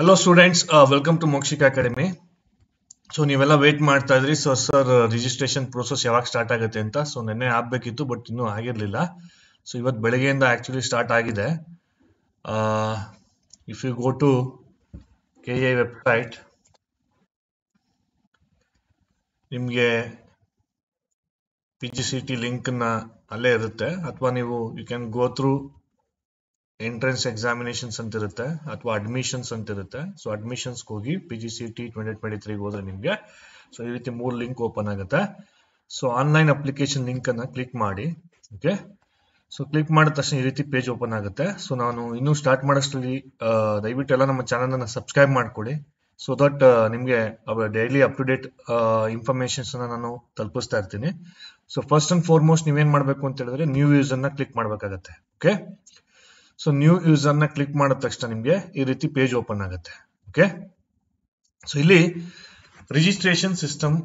hello students welcome to Mokshika academy so ನೀವೆಲ್ಲ wait ಮಾಡ್ತಾ ಇದ್ರಿ ಸೊ ಸರ್ ರಿಜಿಸ್ಟ್ರೇಷನ್ ಪ್ರೋಸೆಸ್ ಯಾವಾಗ ಸ್ಟಾರ್ಟ್ ಆಗುತ್ತೆ ಅಂತ ಸೊ ನೆನ್ನೆ ಆಗ್ಬೇಕಿತ್ತು ಬಟ್ ಇನ್ನೂ ಆಗಿರಲಿಲ್ಲ ಸೊ ಇವತ್ತು ಬೆಳಗ್ಗೆಯಿಂದ ಆ್ಯಕ್ಚುಲಿ ಸ್ಟಾರ್ಟ್ ಆಗಿದೆ if you go to K A website ನಿಮಗೆ ಪಿ ಜಿ ಸಿ ಟಿ ಲಿಂಕ್ನ ಅಲ್ಲೇ ಇರುತ್ತೆ ಅಥವಾ ನೀವು you can go through entrance examinations ಅಂತ ಇರುತ್ತೆ ಅಥವಾ ಅಡ್ಮಿಷನ್ಸ್ ಅಂತ ಇರುತ್ತೆ ಸೊ ಅಡ್ಮಿಷನ್ಸ್ಗೆ ಹೋಗಿ P G C T twenty twenty ತ್ರೀಗೆ ಹೋದ್ರೆ ನಿಮಗೆ ಸೊ ಈ ರೀತಿ ಮೂರು ಲಿಂಕ್ ಓಪನ್ ಆಗುತ್ತೆ ಸೊ ಆನ್ಲೈನ್ ಅಪ್ಲಿಕೇಶನ್ ಲಿಂಕ್ ಅನ್ನ ಕ್ಲಿಕ್ ಮಾಡಿ ಓಕೆ ಸೊ ಕ್ಲಿಕ್ ಮಾಡಿದ ತಕ್ಷಣ ಈ ರೀತಿ ಪೇಜ್ ಓಪನ್ ಆಗುತ್ತೆ ಸೊ ನಾನು ಇನ್ನೂ ಸ್ಟಾರ್ಟ್ ಮಾಡೋಷ್ಟರಲ್ಲಿ ದಯವಿಟ್ಟು ಎಲ್ಲ ನಮ್ಮ ಅನ್ನ ಸಬ್ಸ್ಕ್ರೈಬ್ ಮಾಡ್ಕೊಡಿ ಸೊ ದಟ್ ನಿಮಗೆ ಡೈಲಿ ಅಪ್ ಟು ಡೇಟ್ ಇನ್ಫಾರ್ಮೇಷನ್ಸನ್ನು ನಾನು ತಲುಪಿಸ್ತಾ ಇರ್ತೀನಿ ಸೊ ಫಸ್ಟ್ ಅಂಡ್ ಫಾರ್ಮೋಸ್ಟ್ ನೀವೇನ್ ಮಾಡಬೇಕು ಅಂತ ಹೇಳಿದ್ರೆ ನ್ಯೂ ಯೂಸನ್ನು ಕ್ಲಿಕ್ ಮಾಡಬೇಕಾಗತ್ತೆ ಓಕೆ ಸೊ ನ್ಯೂ ಯೂಸರ್ ನ ಕ್ಲಿಕ್ ಮಾಡಿದ ತಕ್ಷಣ ನಿಮಗೆ ಈ ರೀತಿ ಪೇಜ್ ಓಪನ್ ಆಗುತ್ತೆ ಓಕೆ ಸೊ ಇಲ್ಲಿ registration system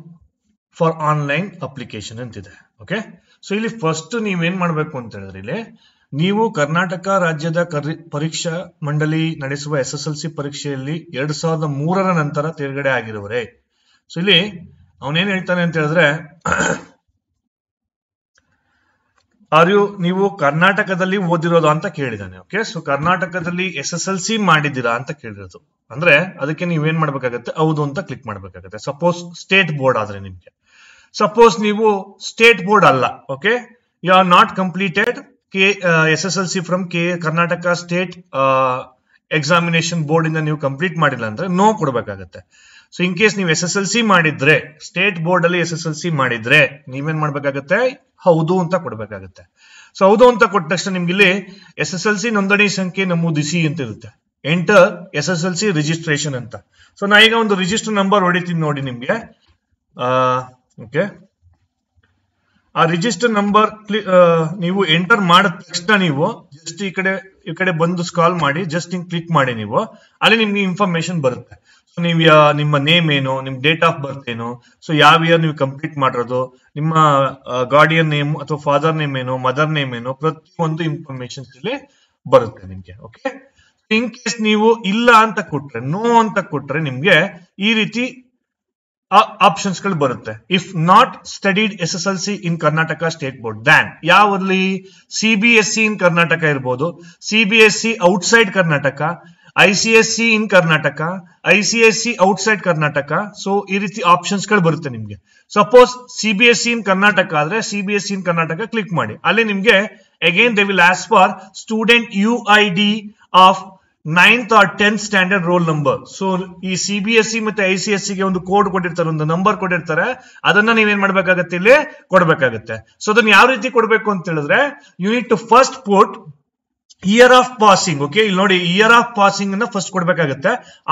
for online application ಅಂತಿದೆ ಓಕೆ ಸೊ ಇಲ್ಲಿ ಫಸ್ಟ್ ನೀವೇನ್ ಮಾಡಬೇಕು ಅಂತ ಹೇಳಿದ್ರೆ ಇಲ್ಲಿ ನೀವು ಕರ್ನಾಟಕ ರಾಜ್ಯದ ಪರೀಕ್ಷಾ ಮಂಡಳಿ ನಡೆಸುವ ಎಸ್ ಎಸ್ ಎಲ್ ಸಿ ಪರೀಕ್ಷೆಯಲ್ಲಿ ಎರಡ್ ಸಾವಿರದ ಮೂರರ ನಂತರ ತೇರ್ಗಡೆ ಆಗಿರುವರೆ ಸೊ ಇಲ್ಲಿ ಅವನೇನ್ ಹೇಳ್ತಾನೆ ಅಂತ ಹೇಳಿದ್ರೆ ಆರ್ ಯು ನೀವು ಕರ್ನಾಟಕದಲ್ಲಿ ಓದಿರೋದು ಅಂತ ಕೇಳಿದಾನೆ ಓಕೆ ಸೊ ಕರ್ನಾಟಕದಲ್ಲಿ ಎಸ್ ಎಸ್ ಎಲ್ ಸಿ ಮಾಡಿದ್ದೀರಾ ಅಂತ ಕೇಳಿರೋದು ಅಂದ್ರೆ ಅದಕ್ಕೆ ಏನ್ ಮಾಡ್ಬೇಕಾಗತ್ತೆ ಹೌದು ಅಂತ ಕ್ಲಿಕ್ ಮಾಡ್ಬೇಕಾಗತ್ತೆ ಸಪೋಸ್ ಸ್ಟೇಟ್ ಬೋರ್ಡ್ ಆದ್ರೆ ನಿಮ್ಗೆ ಸಪೋಸ್ ನೀವು ಸ್ಟೇಟ್ ಬೋರ್ಡ್ ಅಲ್ಲ okay you are not completed K S S L C from K Karnataka state examination board ಇಂದ ನೀವು ಕಂಪ್ಲೀಟ್ ಮಾಡಿಲ್ಲ ಅಂದ್ರೆ ನೋ ಕೊಡ್ಬೇಕಾಗತ್ತೆ ಸೊ ಇನ್ ಕೇಸ್ ನೀವು ಎಸ್ ಎಸ್ ಎಲ್ ಸಿ ಮಾಡಿದ್ರೆ ಸ್ಟೇಟ್ ಬೋರ್ಡ್ ಅಲ್ಲಿ ಎಸ್ ಎಸ್ ಎಲ್ ಸಿ ಮಾಡಿದ್ರೆ ನೀವೇನ್ ಮಾಡ್ಬೇಕಾಗತ್ತೆ ಹೌದು ಅಂತ ಕೊಡ್ಬೇಕಾಗತ್ತೆ ಸೊ ಹೌದು ಅಂತ ಕೊಟ್ಟ ತಕ್ಷಣ ನಿಮ್ಗೆ ಇಲ್ಲಿ ಎಸ್ ಎಸ್ ಎಲ್ ಸಿ ನೋಂದಣಿ ಸಂಖ್ಯೆ ನಮೂದಿಸಿ ಅಂತ ಇರುತ್ತೆ enter S S L C registration ಅಂತ ಸೊ ನಾ ಈಗ ಒಂದು ರಿಜಿಸ್ಟರ್ ನಂಬರ್ ಹೊಡಿತೀನಿ ನೋಡಿ ನಿಮ್ಗೆ ಓಕೆ ಆ ರಿಜಿಸ್ಟರ್ ನಂಬರ್ ನೀವು ಎಂಟರ್ ಮಾಡಿದ ತಕ್ಷಣ ನೀವು ಜಸ್ಟ್ ಈ ಕಡೆ ಈ ಕಡೆ ಬಂದು ಸ್ಕಾಲ್ ಮಾಡಿ ಜಸ್ಟ್ ಹಿಂಗ್ ಕ್ಲಿಕ್ ಮಾಡಿ ನೀವು ಅಲ್ಲಿ ನಿಮ್ಗೆ ಇನ್ಫಾರ್ಮೇಶನ್ ಬರುತ್ತೆ ನೀವು ನಿಮ್ಮ ನೇಮ್ ಏನು ನಿಮ್ ಡೇಟ್ ಆಫ್ ಬರ್ತ್ ಏನು ಸೊ ಯಾವ ಇಯರ್ ನೀವು ಕಂಪ್ಲೀಟ್ ಮಾಡಿರೋದು ನಿಮ್ಮ ಗಾರ್ಡಿಯನ್ ನೇಮ್ ಅಥವಾ ಫಾದರ್ ನೇಮ್ ಏನು ಮದರ್ ನೇಮ್ ಏನು ಪ್ರತಿಯೊಂದು ಇನ್ಫಾರ್ಮೇಶನ್ ಇಲ್ಲಿ ಬರುತ್ತೆ ನಿಮ್ಗೆ ಓಕೆ ಇನ್ ಕೇಸ್ ನೀವು ಇಲ್ಲ ಅಂತ ಕೊಟ್ರೆ ನೋ ಅಂತ ಕೊಟ್ರೆ ನಿಮ್ಗೆ ಈ ರೀತಿ ಆಪ್ಷನ್ಸ್ ಗಳು ಬರುತ್ತೆ if not studied S S L C in Karnataka state board than ಯಾವಲ್ಲಿ C B S C in Karnataka ಇರ್ಬೋದು C B S C outside Karnataka ICSE in Karnataka ICSE outside Karnataka so ಈ ರೀತಿ ಆಪ್ಷನ್ಸ್ ಗಳು ಬರುತ್ತೆ ನಿಮ್ಗೆ suppose C B S in Karnataka ಆದ್ರೆ C B S in Karnataka click ಮಾಡಿ ಅಲ್ಲಿ ನಿಮ್ಗೆ again they will ask for student U I D of ninth R tenth standard roll number so ಈ ಸಿ ಬಿ ಎಸ್ ಸಿ ಮತ್ತೆ I C S ಒಂದು code ಕೊಟ್ಟಿರ್ತಾರೆ ಒಂದು number ಕೊಟ್ಟಿರ್ತಾರೆ ಅದನ್ನ ನೀವೇನ್ ಮಾಡ್ಬೇಕಾಗತ್ತೆ ಇಲ್ಲಿ ಕೊಡ್ಬೇಕಾಗತ್ತೆ ಸೊ ಅದನ್ನ ಯಾವ ರೀತಿ ಕೊಡ್ಬೇಕು ಅಂತ ಹೇಳಿದ್ರೆ you to first put year of passing okay ಇಲ್ಲಿ ನೋಡಿ ಇಯರ್ ಆಫ್ ಪಾಸಿಂಗ್ ಅನ್ನ ಫಸ್ಟ್ ಕೊಡ್ಬೇಕಾಗತ್ತೆ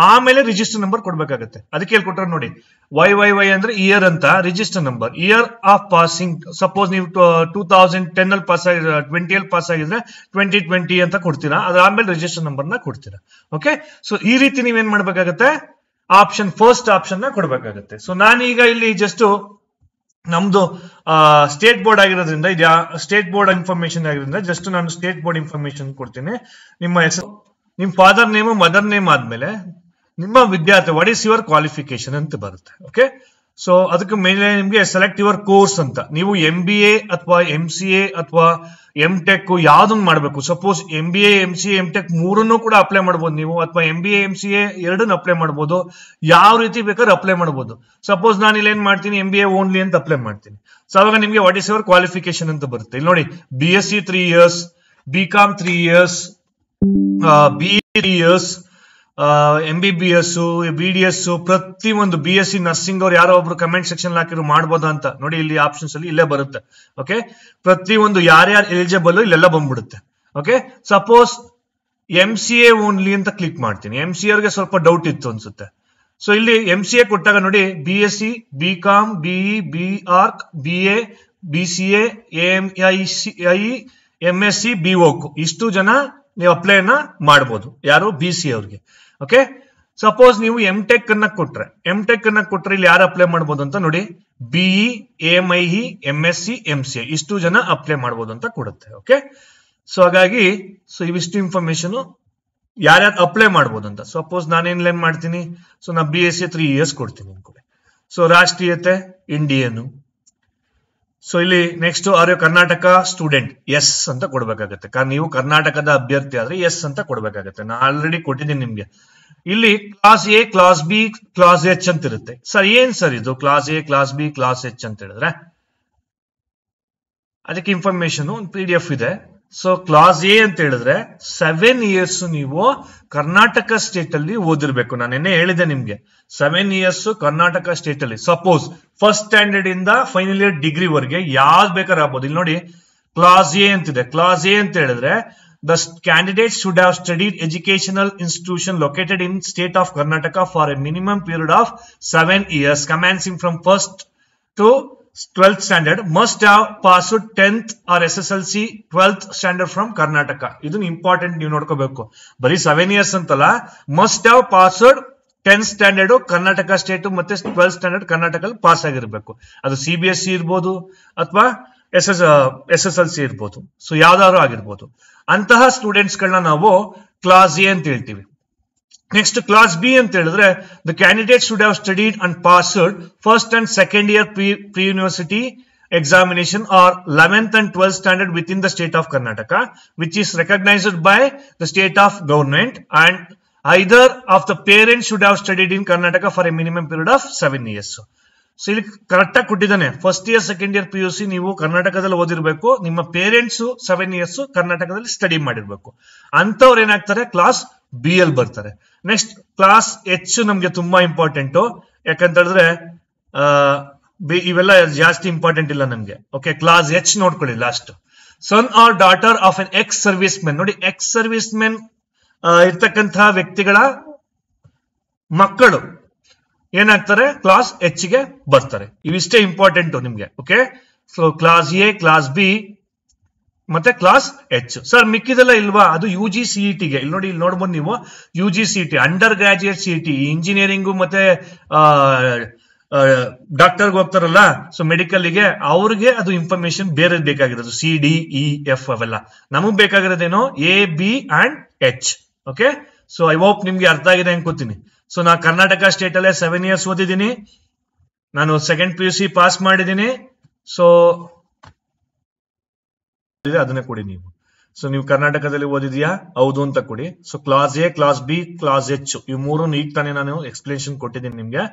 ಆಮೇಲೆ ರಿಜಿಸ್ಟರ್ ನಂಬರ್ ಕೊಡ್ಬೇಕಾಗತ್ತೆ ಅದಕ್ಕೆ ಹೇಳ್ಕೊಟ್ರ ನೋಡಿ ವೈ ವೈ ವೈ ಅಂದ್ರೆ ಇಯರ್ ಅಂತ register number year of passing suppose ನೀವು ಟೂ ತೌಸಂಡ್ ಟೆನ್ ಅಲ್ಲಿ ಪಾಸ್ ಟ್ವೆಂಟಿ ಅಲ್ಲಿ ಪಾಸ್ ಆಗಿದ್ರೆ ಟ್ವೆಂಟಿ ಟ್ವೆಂಟಿ ಅಂತ ಕೊಡ್ತೀರಾ ಆಮೇಲೆ ರಿಜಿಸ್ಟರ್ ನಂಬರ್ ನ ಕೊಡ್ತೀರಾ ಓಕೆ ಸೊ ಈ ರೀತಿ ನೀವೇನ್ ಮಾಡ್ಬೇಕಾಗತ್ತೆ ಆಪ್ಷನ್ ಫಸ್ಟ್ ಆಪ್ಷನ್ ನ ಕೊಡ್ಬೇಕಾಗತ್ತೆ ಸೊ ನಾನೀಗ ಇಲ್ಲಿ ಜಸ್ಟ್ ನಮ್ದು ಸ್ಟೇಟ್ ಬೋರ್ಡ್ ಆಗಿರೋದ್ರಿಂದ ಇದು ಸ್ಟೇಟ್ ಬೋರ್ಡ್ ಇನ್ಫಾರ್ಮೇಶನ್ ಆಗಿರೋದ್ರಿಂದ ಜಸ್ಟ್ ನಾನು ಸ್ಟೇಟ್ ಬೋರ್ಡ್ ಇನ್ಫಾರ್ಮೇಶನ್ ಕೊಡ್ತೀನಿ ನಿಮ್ಮ ಹೆಸರು ನಿಮ್ ಫಾದರ್ ನೇಮ್ ಮದರ್ ನೇಮ್ ಆದ್ಮೇಲೆ ನಿಮ್ಮ ವಿದ್ಯಾರ್ಥಿ ವಾಟ್ ಇಸ್ ಯುವರ್ ಕ್ವಾಲಿಫಿಕೇಶನ್ ಅಂತ ಬರುತ್ತೆ ಓಕೆ ಸೊ ಅದಕ್ಕೆ ಮೇಲೆ ನಿಮ್ಗೆ ಸೆಲೆಕ್ಟ್ ಯುವರ್ ಕೋರ್ಸ್ ಅಂತ ನೀವು ಎಂ ಬಿ ಎ ಅಥವಾ ಎಂ ಸಿ ಎ ಅಥವಾ ಎಂ ಟೆಕ್ ಯಾವ್ದನ್ನ ಮಾಡಬೇಕು suppose M B M C M tech ಮೂರನ್ನು ಕೂಡ ಅಪ್ಲೈ ಮಾಡ್ಬೋದು ನೀವು ಅಥವಾ ಎಂ ಬಿ ಎಂ ಸಿ ಎರಡನ್ನ ಅಪ್ಲೈ ಮಾಡಬಹುದು ಯಾವ ರೀತಿ ಬೇಕಾದ್ರೆ ಅಪ್ಲೈ ಮಾಡ್ಬೋದು ಸಪೋಸ್ ನಾನು ಇಲ್ಲಿ ಏನ್ ಮಾಡ್ತೀನಿ ಎಂ ಬಿ ಎ ಓನ್ಲಿ ಅಂತ ಅಪ್ಲೈ ಮಾಡ್ತೀನಿ ಸೊ ಅವಾಗ ನಿಮಗೆ ವಾಟ್ ಇಸ್ ಯುವರ್ ಕ್ವಾಲಿಫಿಕೇಶನ್ ಅಂತ ಬರುತ್ತೆ ಇಲ್ಲಿ ನೋಡಿ B S C three years B com three years B years M B B S B D S ಪ್ರತಿ ಒಂದು ಬಿ ಎಸ್ ಸಿ ನರ್ಸಿಂಗ್ ಅವ್ರು ಯಾರೋ ಒಬ್ರು ಕಮೆಂಟ್ ಸೆಕ್ಷನ್ ಹಾಕಿದ್ರು ಮಾಡ್ಬೋದ ಅಂತ ನೋಡಿ ಇಲ್ಲಿ ಆಪ್ಷನ್ಸ್ ಅಲ್ಲಿ ಇಲ್ಲೇ ಬರುತ್ತೆ ಓಕೆ ಪ್ರತಿ ಒಂದು ಯಾರ್ಯಾರು ಎಲಿಜಿಬಲ್ ಇಲ್ಲೆಲ್ಲ ಬಂದ್ಬಿಡುತ್ತೆ okay suppose M C A only ಅಂತ ಕ್ಲಿಕ್ ಮಾಡ್ತೀನಿ ಎಂ ಸಿ ಅವ್ರಿಗೆ ಸ್ವಲ್ಪ ಡೌಟ್ ಇತ್ತು ಅನ್ಸುತ್ತೆ ಸೊ ಇಲ್ಲಿ ಎಂ ಸಿ ಎ ಕೊಟ್ಟಾಗ ನೋಡಿ B S C B com B E B arch B A B C M I C I M S C B okay ಇಷ್ಟು ಜನ ನೀವು ಅಪ್ಲೈನ ಮಾಡ್ಬೋದು ಯಾರು ಬಿ ಸಿ ಅವ್ರಿಗೆ ಓಕೆ ಸಪೋಸ್ ನೀವು ಎಂ ಟೆಕ್ ಅನ್ನ ಕೊಟ್ರೆ ಎಂ ಟೆಕ್ ಅನ್ನ ಕೊಟ್ರೆ ಇಲ್ಲಿ ಯಾರು ಅಪ್ಲೈ ಮಾಡಬಹುದು ಅಂತ ನೋಡಿ B E M I E M S C M C ಇಷ್ಟು ಜನ ಅಪ್ಲೈ ಮಾಡಬಹುದು ಅಂತ ಕೊಡುತ್ತೆ ಓಕೆ ಸೊ ಹಾಗಾಗಿ ಸೊ ಇವಿಷ್ಟು ಇನ್ಫಾರ್ಮೇಶನ್ ಯಾರ್ಯಾರು ಅಪ್ಲೈ ಮಾಡಬಹುದು ಅಂತ ಸಪೋಸ್ ನಾನೇನ್ ಲೈನ್ ಮಾಡ್ತೀನಿ ಸೊ ನಾ B S C three years ಕೊಡ್ತೀನಿ ಅನ್ಕೊಳ್ಳಿ ಸೊ ರಾಷ್ಟ್ರೀಯತೆ ಇಂಡಿಯನ್ ಸೊ ಇಲ್ಲಿ next are you Karnataka student yes ಅಂತ ಕೊಡ್ಬೇಕಾಗತ್ತೆ ನೀವು ಕರ್ನಾಟಕದ ಅಭ್ಯರ್ಥಿ ಆದ್ರೆ ಎಸ್ ಅಂತ ಕೊಡ್ಬೇಕಾಗತ್ತೆ ನಾ ಆಲ್ರೆಡಿ ಕೊಟ್ಟಿದ್ದೀನಿ ನಿಮ್ಗೆ ಇಲ್ಲಿ class A class B class H ಅಂತ ಇರುತ್ತೆ ಸರ್ ಏನ್ ಸರ್ ಇದು class A class B class H ಅಂತ ಹೇಳಿದ್ರೆ ಅದಕ್ಕೆ ಇನ್ಫಾರ್ಮೇಶನ್ ಒಂದು ಪಿ ಡಿ ಎಫ್ ಇದೆ ಸೊ ಕ್ಲಾಸ್ ಎ ಅಂತ ಹೇಳಿದ್ರೆ ಸೆವೆನ್ ಇಯರ್ಸ್ ನೀವು ಕರ್ನಾಟಕ ಸ್ಟೇಟ್ ಅಲ್ಲಿ ಓದಿರ್ಬೇಕು ನಾನು ನಿನ್ನೆ ಹೇಳಿದೆ ನಿಮ್ಗೆ ಸೆವೆನ್ ಇಯರ್ಸ್ ಕರ್ನಾಟಕ ಸ್ಟೇಟ್ ಅಲ್ಲಿ ಸಪೋಸ್ ಫಸ್ಟ್ ಸ್ಟ್ಯಾಂಡರ್ಡ್ ಇಂದ ಫೈನಲ್ ಇಯರ್ ಡಿಗ್ರಿ ವರ್ಗೆ ಯಾವ್ದು ಬೇಕಾದ್ರೆ ಆಗ್ಬೋದು ಇಲ್ಲಿ ನೋಡಿ ಕ್ಲಾಸ್ ಎ ಅಂತಿದೆ ಕ್ಲಾಸ್ ಎ ಅಂತ ಹೇಳಿದ್ರೆ the candidate should have study educational institution located in state of Karnataka for a minimum period of seven years commencing from first to 12th standard must or S 10th L SSLC 12th standard from Karnataka ಇದನ್ನ important ನೀವು ನೋಡ್ಕೋಬೇಕು ಬರೀ seven years ಅಂತಲ್ಲ must have passed tenth standard Karnataka state ಮತ್ತೆ twelfth standard Karnataka pass ಆಗಿರ್ಬೇಕು ಅದು C B S C ಇರ್ಬೋದು ಅಥವಾ S S S S L C ಇರ್ಬೋದು ಸೊ ಯಾವ್ದಾದ್ರು ಆಗಿರ್ಬೋದು ಅಂತಹ ಸ್ಟೂಡೆಂಟ್ಸ್ ಗಳನ್ನ ನಾವು ಕ್ಲಾಸ್ ಎ ಅಂತ ಹೇಳ್ತೀವಿ ನೆಕ್ಸ್ಟ್ ಕ್ಲಾಸ್ ಬಿ ಅಂತ ಹೇಳಿದ್ರೆ the candidate should have studied and password first and second year university examination or eleventh and standard with in the state of Karnataka which recognised by the state of government and either of the parent should have studied in Karnataka for a minimum period of seven years ಇಲ್ಲಿ correct ಆಗಿ ಕೊಟ್ಟಿದ್ದಾನೆ first year second year P U C ನೀವು ಕರ್ನಾಟಕದಲ್ಲಿ ಓದಿರಬೇಕು ನಿಮ್ಮ parents seven years ಕರ್ನಾಟಕದಲ್ಲಿ study ಮಾಡಿರ್ಬೇಕು ಅಂತವ್ರು ಏನಾಗ್ತಾರೆ ಕ್ಲಾಸ್ ಬಿ ಎಲ್ ಬರ್ತಾರೆ ನೆಕ್ಸ್ಟ್ ಕ್ಲಾಸ್ ಎಚ್ ನಮ್ಗೆ ತುಂಬಾ ಇಂಪಾರ್ಟೆಂಟ್ ಯಾಕಂತ ಹೇಳಿದ್ರೆ ಇವೆಲ್ಲ ಜಾಸ್ತಿ ಇಂಪಾರ್ಟೆಂಟ್ ಇಲ್ಲ ನಮ್ಗೆ ಓಕೆ ಕ್ಲಾಸ್ ಎಚ್ ನೋಡ್ಕೊಳ್ಳಿ last son or daughter of an ex servicemen ನೋಡಿ ಎಕ್ಸ್ ಸರ್ವಿಸ್ ಮೆನ್ ಇರ್ತಕ್ಕಂತಹ ವ್ಯಕ್ತಿಗಳ ಮಕ್ಕಳು ಏನಾಗ್ತಾರೆ ಕ್ಲಾಸ್ ಎಚ್ ಗೆ ಬರ್ತಾರೆ ಇವಿಷ್ಟೇ ಇಂಪಾರ್ಟೆಂಟ್ ನಿಮ್ಗೆ okay so class A class B ಮತ್ತೆ ಕ್ಲಾಸ್ ಎಚ್ ಸರ್ ಮಿಕ್ಕಿದೆಲ್ಲ ಇಲ್ವಾ ಅದು ಯು ಜಿ ಸಿ ಟಿಗೆ e ಇಲ್ಲಿ ನೋಡಿ ಇಲ್ಲಿ ನೋಡ್ಬೋದು ನೀವು U G C T undergraduate C T engineering ಮತ್ತೆ ಡಾಕ್ಟರ್ ಹೋಗ್ತಾರಲ್ಲ ಸೊ ಮೆಡಿಕಲ್ಗೆ ಅವ್ರಿಗೆ ಅದು ಇನ್ಫಾರ್ಮೇಶನ್ ಬೇರೆ ಬೇಕಾಗಿರೋದು ಸಿ ಡಿ ಇ ಎಫ್ ಅವೆಲ್ಲ ನಮಗ್ ಬೇಕಾಗಿರೋದೇನು A B and H okay so I hope ನಿಮ್ಗೆ ಅರ್ಥ ಆಗಿದೆ ಅನ್ಕೋತೀನಿ ಸೊ ನಾ ಕರ್ನಾಟಕ ಸ್ಟೇಟ್ ಅಲ್ಲೇ ಸೆವೆನ್ ಇಯರ್ಸ್ ಓದಿದ್ದೀನಿ ನಾನು second P U C pass ಮಾಡಿದೀನಿ ಸೊ ಇದೆ ಅದನ್ನೇ ಕೊಡಿ ನೀವು ಸೊ ನೀವು ಕರ್ನಾಟಕದಲ್ಲಿ ಓದಿದ್ಯಾ ಹೌದು ಅಂತ ಕೊಡಿ so class A class B class H ಈ ಮೂರು ಈಗ ತಾನೇ ನಾನು ಎಕ್ಸ್ಪ್ಲೇಷನ್ ಕೊಟ್ಟಿದ್ದೀನಿ ನಿಮ್ಗೆ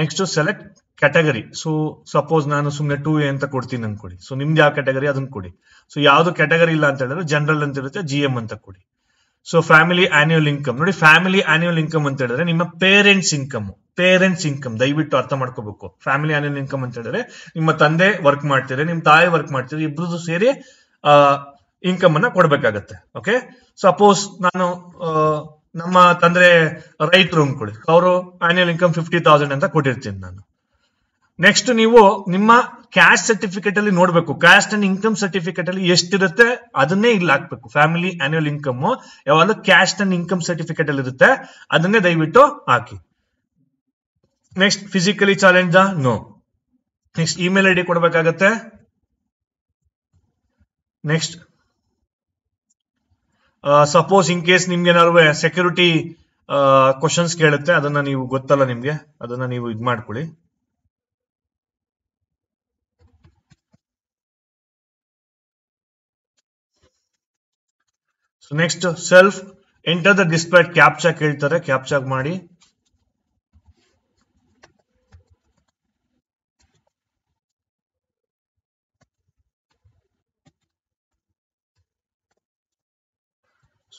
next select category so suppose ನಾನು ಸುಮ್ಮನೆ ಟೂ ಎ ಅಂತ ಕೊಡ್ತೀನಿ ಅನ್ಕೊಡಿ ಸೊ ನಿಮ್ದು ಯಾವ ಕ್ಯಾಟಗರಿ ಅದನ್ನ ಕೊಡಿ ಸೊ ಯಾವ್ದು ಕ್ಯಾಟಗರಿ ಇಲ್ಲ ಅಂತ ಹೇಳಿದ್ರೆ ಜನರಲ್ ಅಂತ ಇರುತ್ತೆ ಜಿ ಎಂ ಅಂತ ಕೊಡಿ ಸೊ ಫ್ಯಾಮಿಲಿ ಆನ್ಯುವಲ್ ಇನ್ಕಮ್ ನೋಡಿ ಫ್ಯಾಮಿಲಿ ಆನ್ಯುವಲ್ ಇನ್ಕಮ್ ಅಂತ ಹೇಳಿದ್ರೆ ನಿಮ್ಮ ಪೇರೆಂಟ್ಸ್ ಇನ್ಕಮ್ ಪೇರೆಂಟ್ಸ್ ಇನ್ಕಮ್ ದಯವಿಟ್ಟು ಅರ್ಥ ಮಾಡ್ಕೋಬೇಕು ಫ್ಯಾಮಿಲಿ ಆನ್ಯುವಲ್ ಇನ್ಕಮ್ ಅಂತ ಹೇಳಿದ್ರೆ ನಿಮ್ಮ ತಂದೆ ವರ್ಕ್ ಮಾಡ್ತೀರಿ ನಿಮ್ಮ ತಾಯಿ ವರ್ಕ್ ಮಾಡ್ತೀರಿ ಇಬ್ರದ್ದು ಸೇರಿ ಇನ್ಕಮ್ ಅನ್ನ ಕೊಡ್ಬೇಕಾಗತ್ತೆ ಓಕೆ ಸಪೋಸ್ ನಾನು ನಮ್ಮ ತಂದ್ರೆ ರೈತರು ಕೊಡಿ ಅವರು ಆನ್ಯಲ್ ಇನ್ಕಮ್ ಫಿಫ್ಟಿ ತೌಸಂಡ್ ಅಂತ ಕೊಟ್ಟಿರ್ತೀನಿ ನಾನು ನೆಕ್ಸ್ಟ್ ನೀವು ನಿಮ್ಮ ಕ್ಯಾಶ್ ಸರ್ಟಿಫಿಕೇಟ್ ಅಲ್ಲಿ ನೋಡ್ಬೇಕು ಕ್ಯಾಸ್ಟ್ ಅಂಡ್ ಇನ್ಕಮ್ ಸರ್ಟಿಫಿಕೇಟ್ ಅಲ್ಲಿ ಎಷ್ಟಿರುತ್ತೆ ಅದನ್ನೇ ಇಲ್ಲಿ ಹಾಕ್ಬೇಕು ಫ್ಯಾಮಿಲಿ ಆನ್ಯುವಲ್ ಇನ್ಕಮ್ ಯಾವಾಗಲೂ ಕ್ಯಾಶ್ ಅಂಡ್ ಇನ್ಕಮ್ ಸರ್ಟಿಫಿಕೇಟ್ ಅಲ್ಲಿ ಇರುತ್ತೆ ಅದನ್ನೇ ದಯವಿಟ್ಟು ಹಾಕಿ next physically challenge no next email I D ಕೊಡ್ಬೇಕಾಗತ್ತೆ ನೆಕ್ಸ್ಟ್ ಸಪೋಸ್ ಇನ್ ಕೇಸ್ ನಿಮ್ಗೆ ಏನಾದ್ರು ಸೆಕ್ಯೂರಿಟಿ ಕ್ವಶನ್ಸ್ ಕೇಳುತ್ತೆ ಅದನ್ನ ನೀವು ಗೊತ್ತಲ್ಲ ನಿಮ್ಗೆ ಅದನ್ನ ನೀವು ಇದು ಮಾಡ್ಕೊಳ್ಳಿ next self enter the display captcha ಕೇಳ್ತಾರೆ ಕ್ಯಾಪ್ಚಾಗ್ ಮಾಡಿ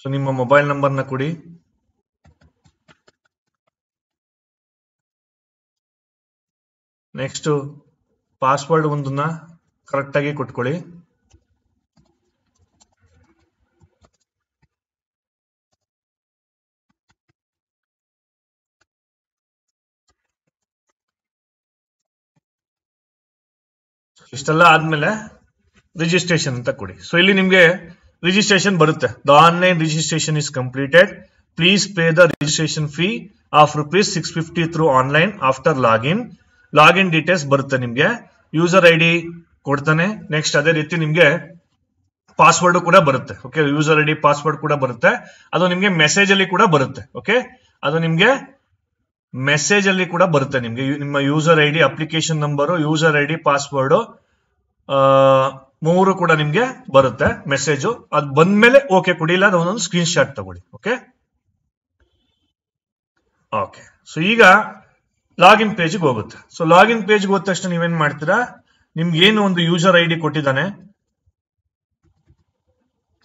ಸೊ ನಿಮ್ಮ ಮೊಬೈಲ್ ನಂಬರ್ ನ ಕೊಡಿ ನೆಕ್ಸ್ಟ್ ಪಾಸ್ವರ್ಡ್ ಒಂದನ್ನ ಕರೆಕ್ಟ್ ಆಗಿ ಕೊಟ್ಕೊಳ್ಳಿ ಇಷ್ಟೆಲ್ಲ ಆದ್ಮೇಲೆ ರಿಜಿಸ್ಟ್ರೇಷನ್ ಅಂತ ಕೊಡಿ ಸೊ ಇಲ್ಲಿ ನಿಮ್ಗೆ ರಿಜಿಸ್ಟ್ರೇಷನ್ ಬರುತ್ತೆ the online registration is completed please pay the registration fee of rupees six fifty through online after login login details ಬರುತ್ತೆ ನಿಮ್ಗೆ ಯೂಸರ್ ಐ ಡಿ ಕೊಡ್ತಾನೆ ನೆಕ್ಸ್ಟ್ ಅದೇ ರೀತಿ ನಿಮ್ಗೆ ಪಾಸ್ವರ್ಡ್ ಕೂಡ ಬರುತ್ತೆ okay user I D password ಕೂಡ ಬರುತ್ತೆ ಅದು ನಿಮ್ಗೆ ಮೆಸೇಜ್ ಅಲ್ಲಿ ಕೂಡ ಬರುತ್ತೆ ಓಕೆ ಅದು ನಿಮ್ಗೆ ಮೆಸೇಜ್ ಅಲ್ಲಿ ಕೂಡ ಬರುತ್ತೆ ನಿಮಗೆ ನಿಮ್ಮ user I D application number user I D password ಮೂರು ಕೂಡ ನಿಮ್ಗೆ ಬರುತ್ತೆ ಮೆಸೇಜು ಅದ್ ಬಂದ್ಮೇಲೆ ಓಕೆ ಕೊಡಿ ಇಲ್ಲ ಒಂದೊಂದು ಸ್ಕ್ರೀನ್ ಶಾಟ್ ತಗೊಳ್ಳಿ ಓಕೆ ಓಕೆ ಸೊ ಈಗ ಲಾಗಿನ್ ಪೇಜ್ಗೆ ಹೋಗುತ್ತೆ ಸೊ ಲಾಗಿನ್ ಪೇಜ್ಗೆ ಹೋದ ತಕ್ಷಣ ನೀವೇನ್ ಮಾಡ್ತೀರಾ ನಿಮ್ಗೆ ಏನು ಒಂದು ಯೂಸರ್ ಐ ಡಿ ಕೊಟ್ಟಿದ್ದಾನೆ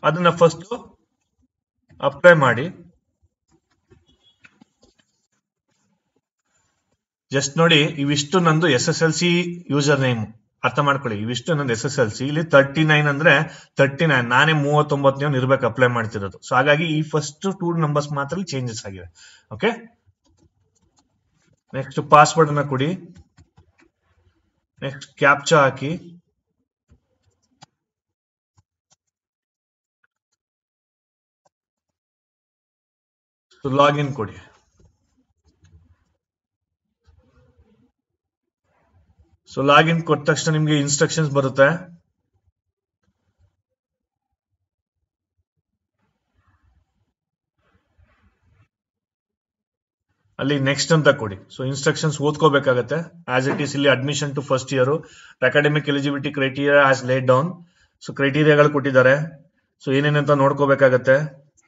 ಅದನ್ನ ಫಸ್ಟ್ ಅಪ್ಲೈ ಮಾಡಿ ಜಸ್ಟ್ ನೋಡಿ ಇವಿಷ್ಟು ನಂದು S S L C user name ಅರ್ಥ ಮಾಡ್ಕೊಳ್ಳಿ ಇವಿಷ್ಟು ನಂದು ಎಸ್ ಎಸ್ ಎಲ್ ಸಿ ಇಲ್ಲಿ ತರ್ಟಿ ನೈನ್ ಅಂದ್ರೆ ತರ್ಟಿ ನೈನ್ ನಾನೇ ಮೂವತ್ತೊಂಬತ್ತನೇ ಇರ್ಬೇಕು ಅಪ್ಲೈ ಮಾಡ್ತಿರೋದು ಸೊ ಹಾಗಾಗಿ ಈ ಫಸ್ಟ್ ಟೂ ನಂಬರ್ಸ್ ಮಾತ್ರ ಚೇಂಜಸ್ ಆಗಿದೆ ಓಕೆ ನೆಕ್ಸ್ಟ್ ಪಾಸ್ವರ್ಡ್ ಅನ್ನ ಕೊಡಿ ನೆಕ್ಸ್ಟ್ ಕ್ಯಾಪ್ಚಾ ಹಾಕಿ ಲಾಗಿನ್ ಕೊಡಿ ಸೊ ಲಾಗಿನ್ ಕೊಟ್ಟ ತಕ್ಷಣ ನಿಮಗೆ ಇನ್ಸ್ಟ್ರಕ್ಷನ್ಸ್ ಬರುತ್ತೆ ಅಲ್ಲಿ ನೆಕ್ಸ್ಟ್ ಅಂತ ಕೊಡಿ ಸೊ ಇನ್ಸ್ಟ್ರಕ್ಷನ್ಸ್ ಓದ್ಕೋಬೇಕಾಗತ್ತೆ ಆಸ್ ಇಟ್ ಈಸ್ ಇಲ್ಲಿ admission to first year academic eligibility criteria as laid down so ಕ್ರೈಟೀರಿಯಾಗಳು ಕೊಟ್ಟಿದ್ದಾರೆ ಸೊ ಏನೇನಂತ ನೋಡ್ಕೋಬೇಕಾಗತ್ತೆ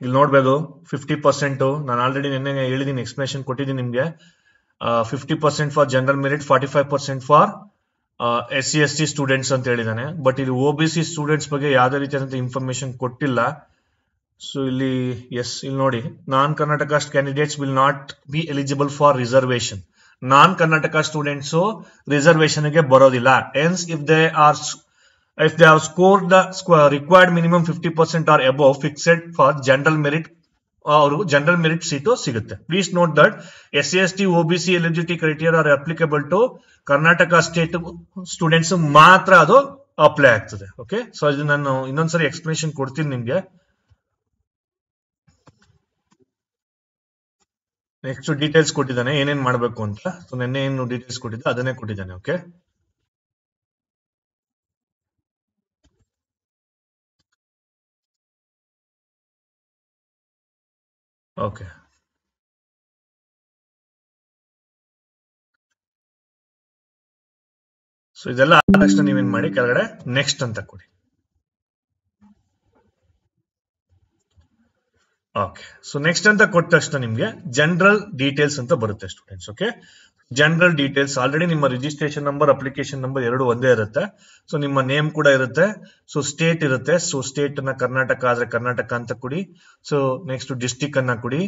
ಇಲ್ಲಿ ನೋಡ್ಬೋದು ಫಿಫ್ಟಿ ಪರ್ಸೆಂಟ್ ನಾನು ಆಲ್ರೆಡಿ ನಿನ್ನೆ ಹೇಳಿದ್ದೀನಿ ಎಕ್ಸ್ಪ್ಲೇಷನ್ ಕೊಟ್ಟಿದ್ದೀನಿ ನಿಮಗೆ fifty percent for general merit forty five percent for S C S T students ಅಂತ ಹೇಳಿದಾನೆ ಬಟ್ ಇಲ್ಲಿ ಓ ಬಿ ಸಿ ಸ್ಟೂಡೆಂಟ್ಸ್ ಬಗ್ಗೆ ಯಾವುದೇ ರೀತಿಯಾದಂತಹ ಇನ್ಫಾರ್ಮೇಶನ್ ಕೊಟ್ಟಿಲ್ಲ ಸೊ ಇಲ್ಲಿ ಎಸ್ ಇಲ್ಲಿ ನೋಡಿ non Karnataka candidates will not be eligible for reservation non Karnataka students reservation ಗೆ ಬರೋದಿಲ್ಲ hence if they are if they are score the required minimum fifty percent or above fixed for general merit ಅವರು general merit seat ಸಿಗುತ್ತೆ please note that S C S T O B eligibility criteria are applicable to Karnataka state students ಮಾತ್ರ ಅದು apply ಆಗ್ತದೆ okay so ಅದು ನಾನು ಇನ್ನೊಂದ್ಸರಿ explanation ಕೊಡ್ತೀನಿ ನಿಮ್ಗೆ ನೆಕ್ಸ್ಟ್ ಡೀಟೇಲ್ಸ್ ಕೊಟ್ಟಿದ್ದಾನೆ ಏನೇನ್ ಮಾಡಬೇಕು ಅಂತ ಸೊ ನಿನ್ನೆ ಏನು ಡೀಟೇಲ್ಸ್ ಕೊಟ್ಟಿದ್ದೆ ಅದನ್ನೇ ಕೊಟ್ಟಿದ್ದಾನೆ ಓಕೆ ಓಕೆ ಸೊ ಇದೆಲ್ಲ ಆದ ತಕ್ಷಣ ನೀವೇನ್ ಮಾಡಿ ಕೆಳಗಡೆ ನೆಕ್ಸ್ಟ್ ಅಂತ ಕೊಡಿ ಓಕೆ ಸೊ ನೆಕ್ಸ್ಟ್ ಅಂತ ಕೊಟ್ಟ ತಕ್ಷಣ ನಿಮ್ಗೆ ಜನರಲ್ ಡೀಟೇಲ್ಸ್ ಅಂತ ಬರುತ್ತೆ students okay general details already ನಿಮ್ಮ ರಿಜಿಸ್ಟ್ರೇಷನ್ ನಂಬರ್ ಅಪ್ಲಿಕೇಶನ್ ನಂಬರ್ ಎರಡು ಒಂದೇ ಇರುತ್ತೆ ಸೊ ನಿಮ್ಮ ನೇಮ್ ಕೂಡ ಇರುತ್ತೆ ಸೊ ಸ್ಟೇಟ್ ಇರುತ್ತೆ ಸೊ ಸ್ಟೇಟ್ ಅನ್ನ ಕರ್ನಾಟಕ ಆದ್ರೆ ಕರ್ನಾಟಕ ಅಂತ ಕೊಡಿ ಸೊ ನೆಕ್ಸ್ಟ್ ಡಿಸ್ಟಿಕ್ ಅನ್ನ ಕೊಡಿ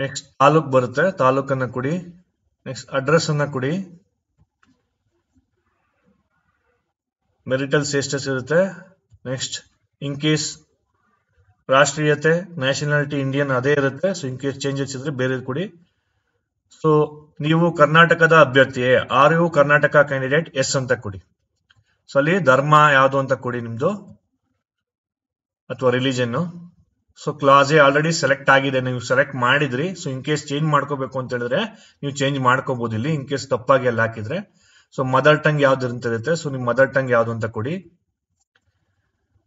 ನೆಕ್ಸ್ಟ್ ತಾಲೂಕ್ ಬರುತ್ತೆ ತಾಲೂಕನ್ನ ಕೊಡಿ ನೆಕ್ಸ್ಟ್ ಅಡ್ರೆಸ್ ಅನ್ನ ಕೊಡಿ ಮೆರಿಟಲ್ ಸ್ಟೇಟಸ್ ಇರುತ್ತೆ ನೆಕ್ಸ್ಟ್ ಇನ್ ಕೇಸ್ ರಾಷ್ಟ್ರೀಯತೆ ನ್ಯಾಷನಾಲಿಟಿ ಇಂಡಿಯನ್ ಅದೇ ಇರುತ್ತೆ ಸೊ ಇನ್ ಕೇಸ್ ಚೇಂಜಸ್ ಇದ್ರೆ ಬೇರೆ ಕೊಡಿ ಸೊ ನೀವು ಕರ್ನಾಟಕದ ಅಭ್ಯರ್ಥಿ are you Karnataka candidate yes ಅಂತ ಕೊಡಿ ಸೊ ಅಲ್ಲಿ ಧರ್ಮ ಯಾವುದು ಅಂತ ಕೊಡಿ ನಿಮ್ದು ಅಥವಾ religion so class already select ಆಗಿದೆ ನೀವು ಸೆಲೆಕ್ಟ್ ಮಾಡಿದ್ರಿ ಸೊ ಇನ್ ಕೇಸ್ ಚೇಂಜ್ ಮಾಡ್ಕೋಬೇಕು ಅಂತ ಹೇಳಿದ್ರೆ ನೀವು ಚೇಂಜ್ ಮಾಡ್ಕೋಬಹುದು ಇಲ್ಲಿ ಇನ್ ಕೇಸ್ ತಪ್ಪಾಗಿ ಎಲ್ಲ ಹಾಕಿದ್ರೆ ಸೊ ಮದರ್ ಟಂಗ್ ಯಾವ್ದು ಅಂತ ಇರುತ್ತೆ ಸೊ ನಿಮ್ ಮದರ್ ಟಂಗ್ ಯಾವ್ದು ಅಂತ ಕೊಡಿ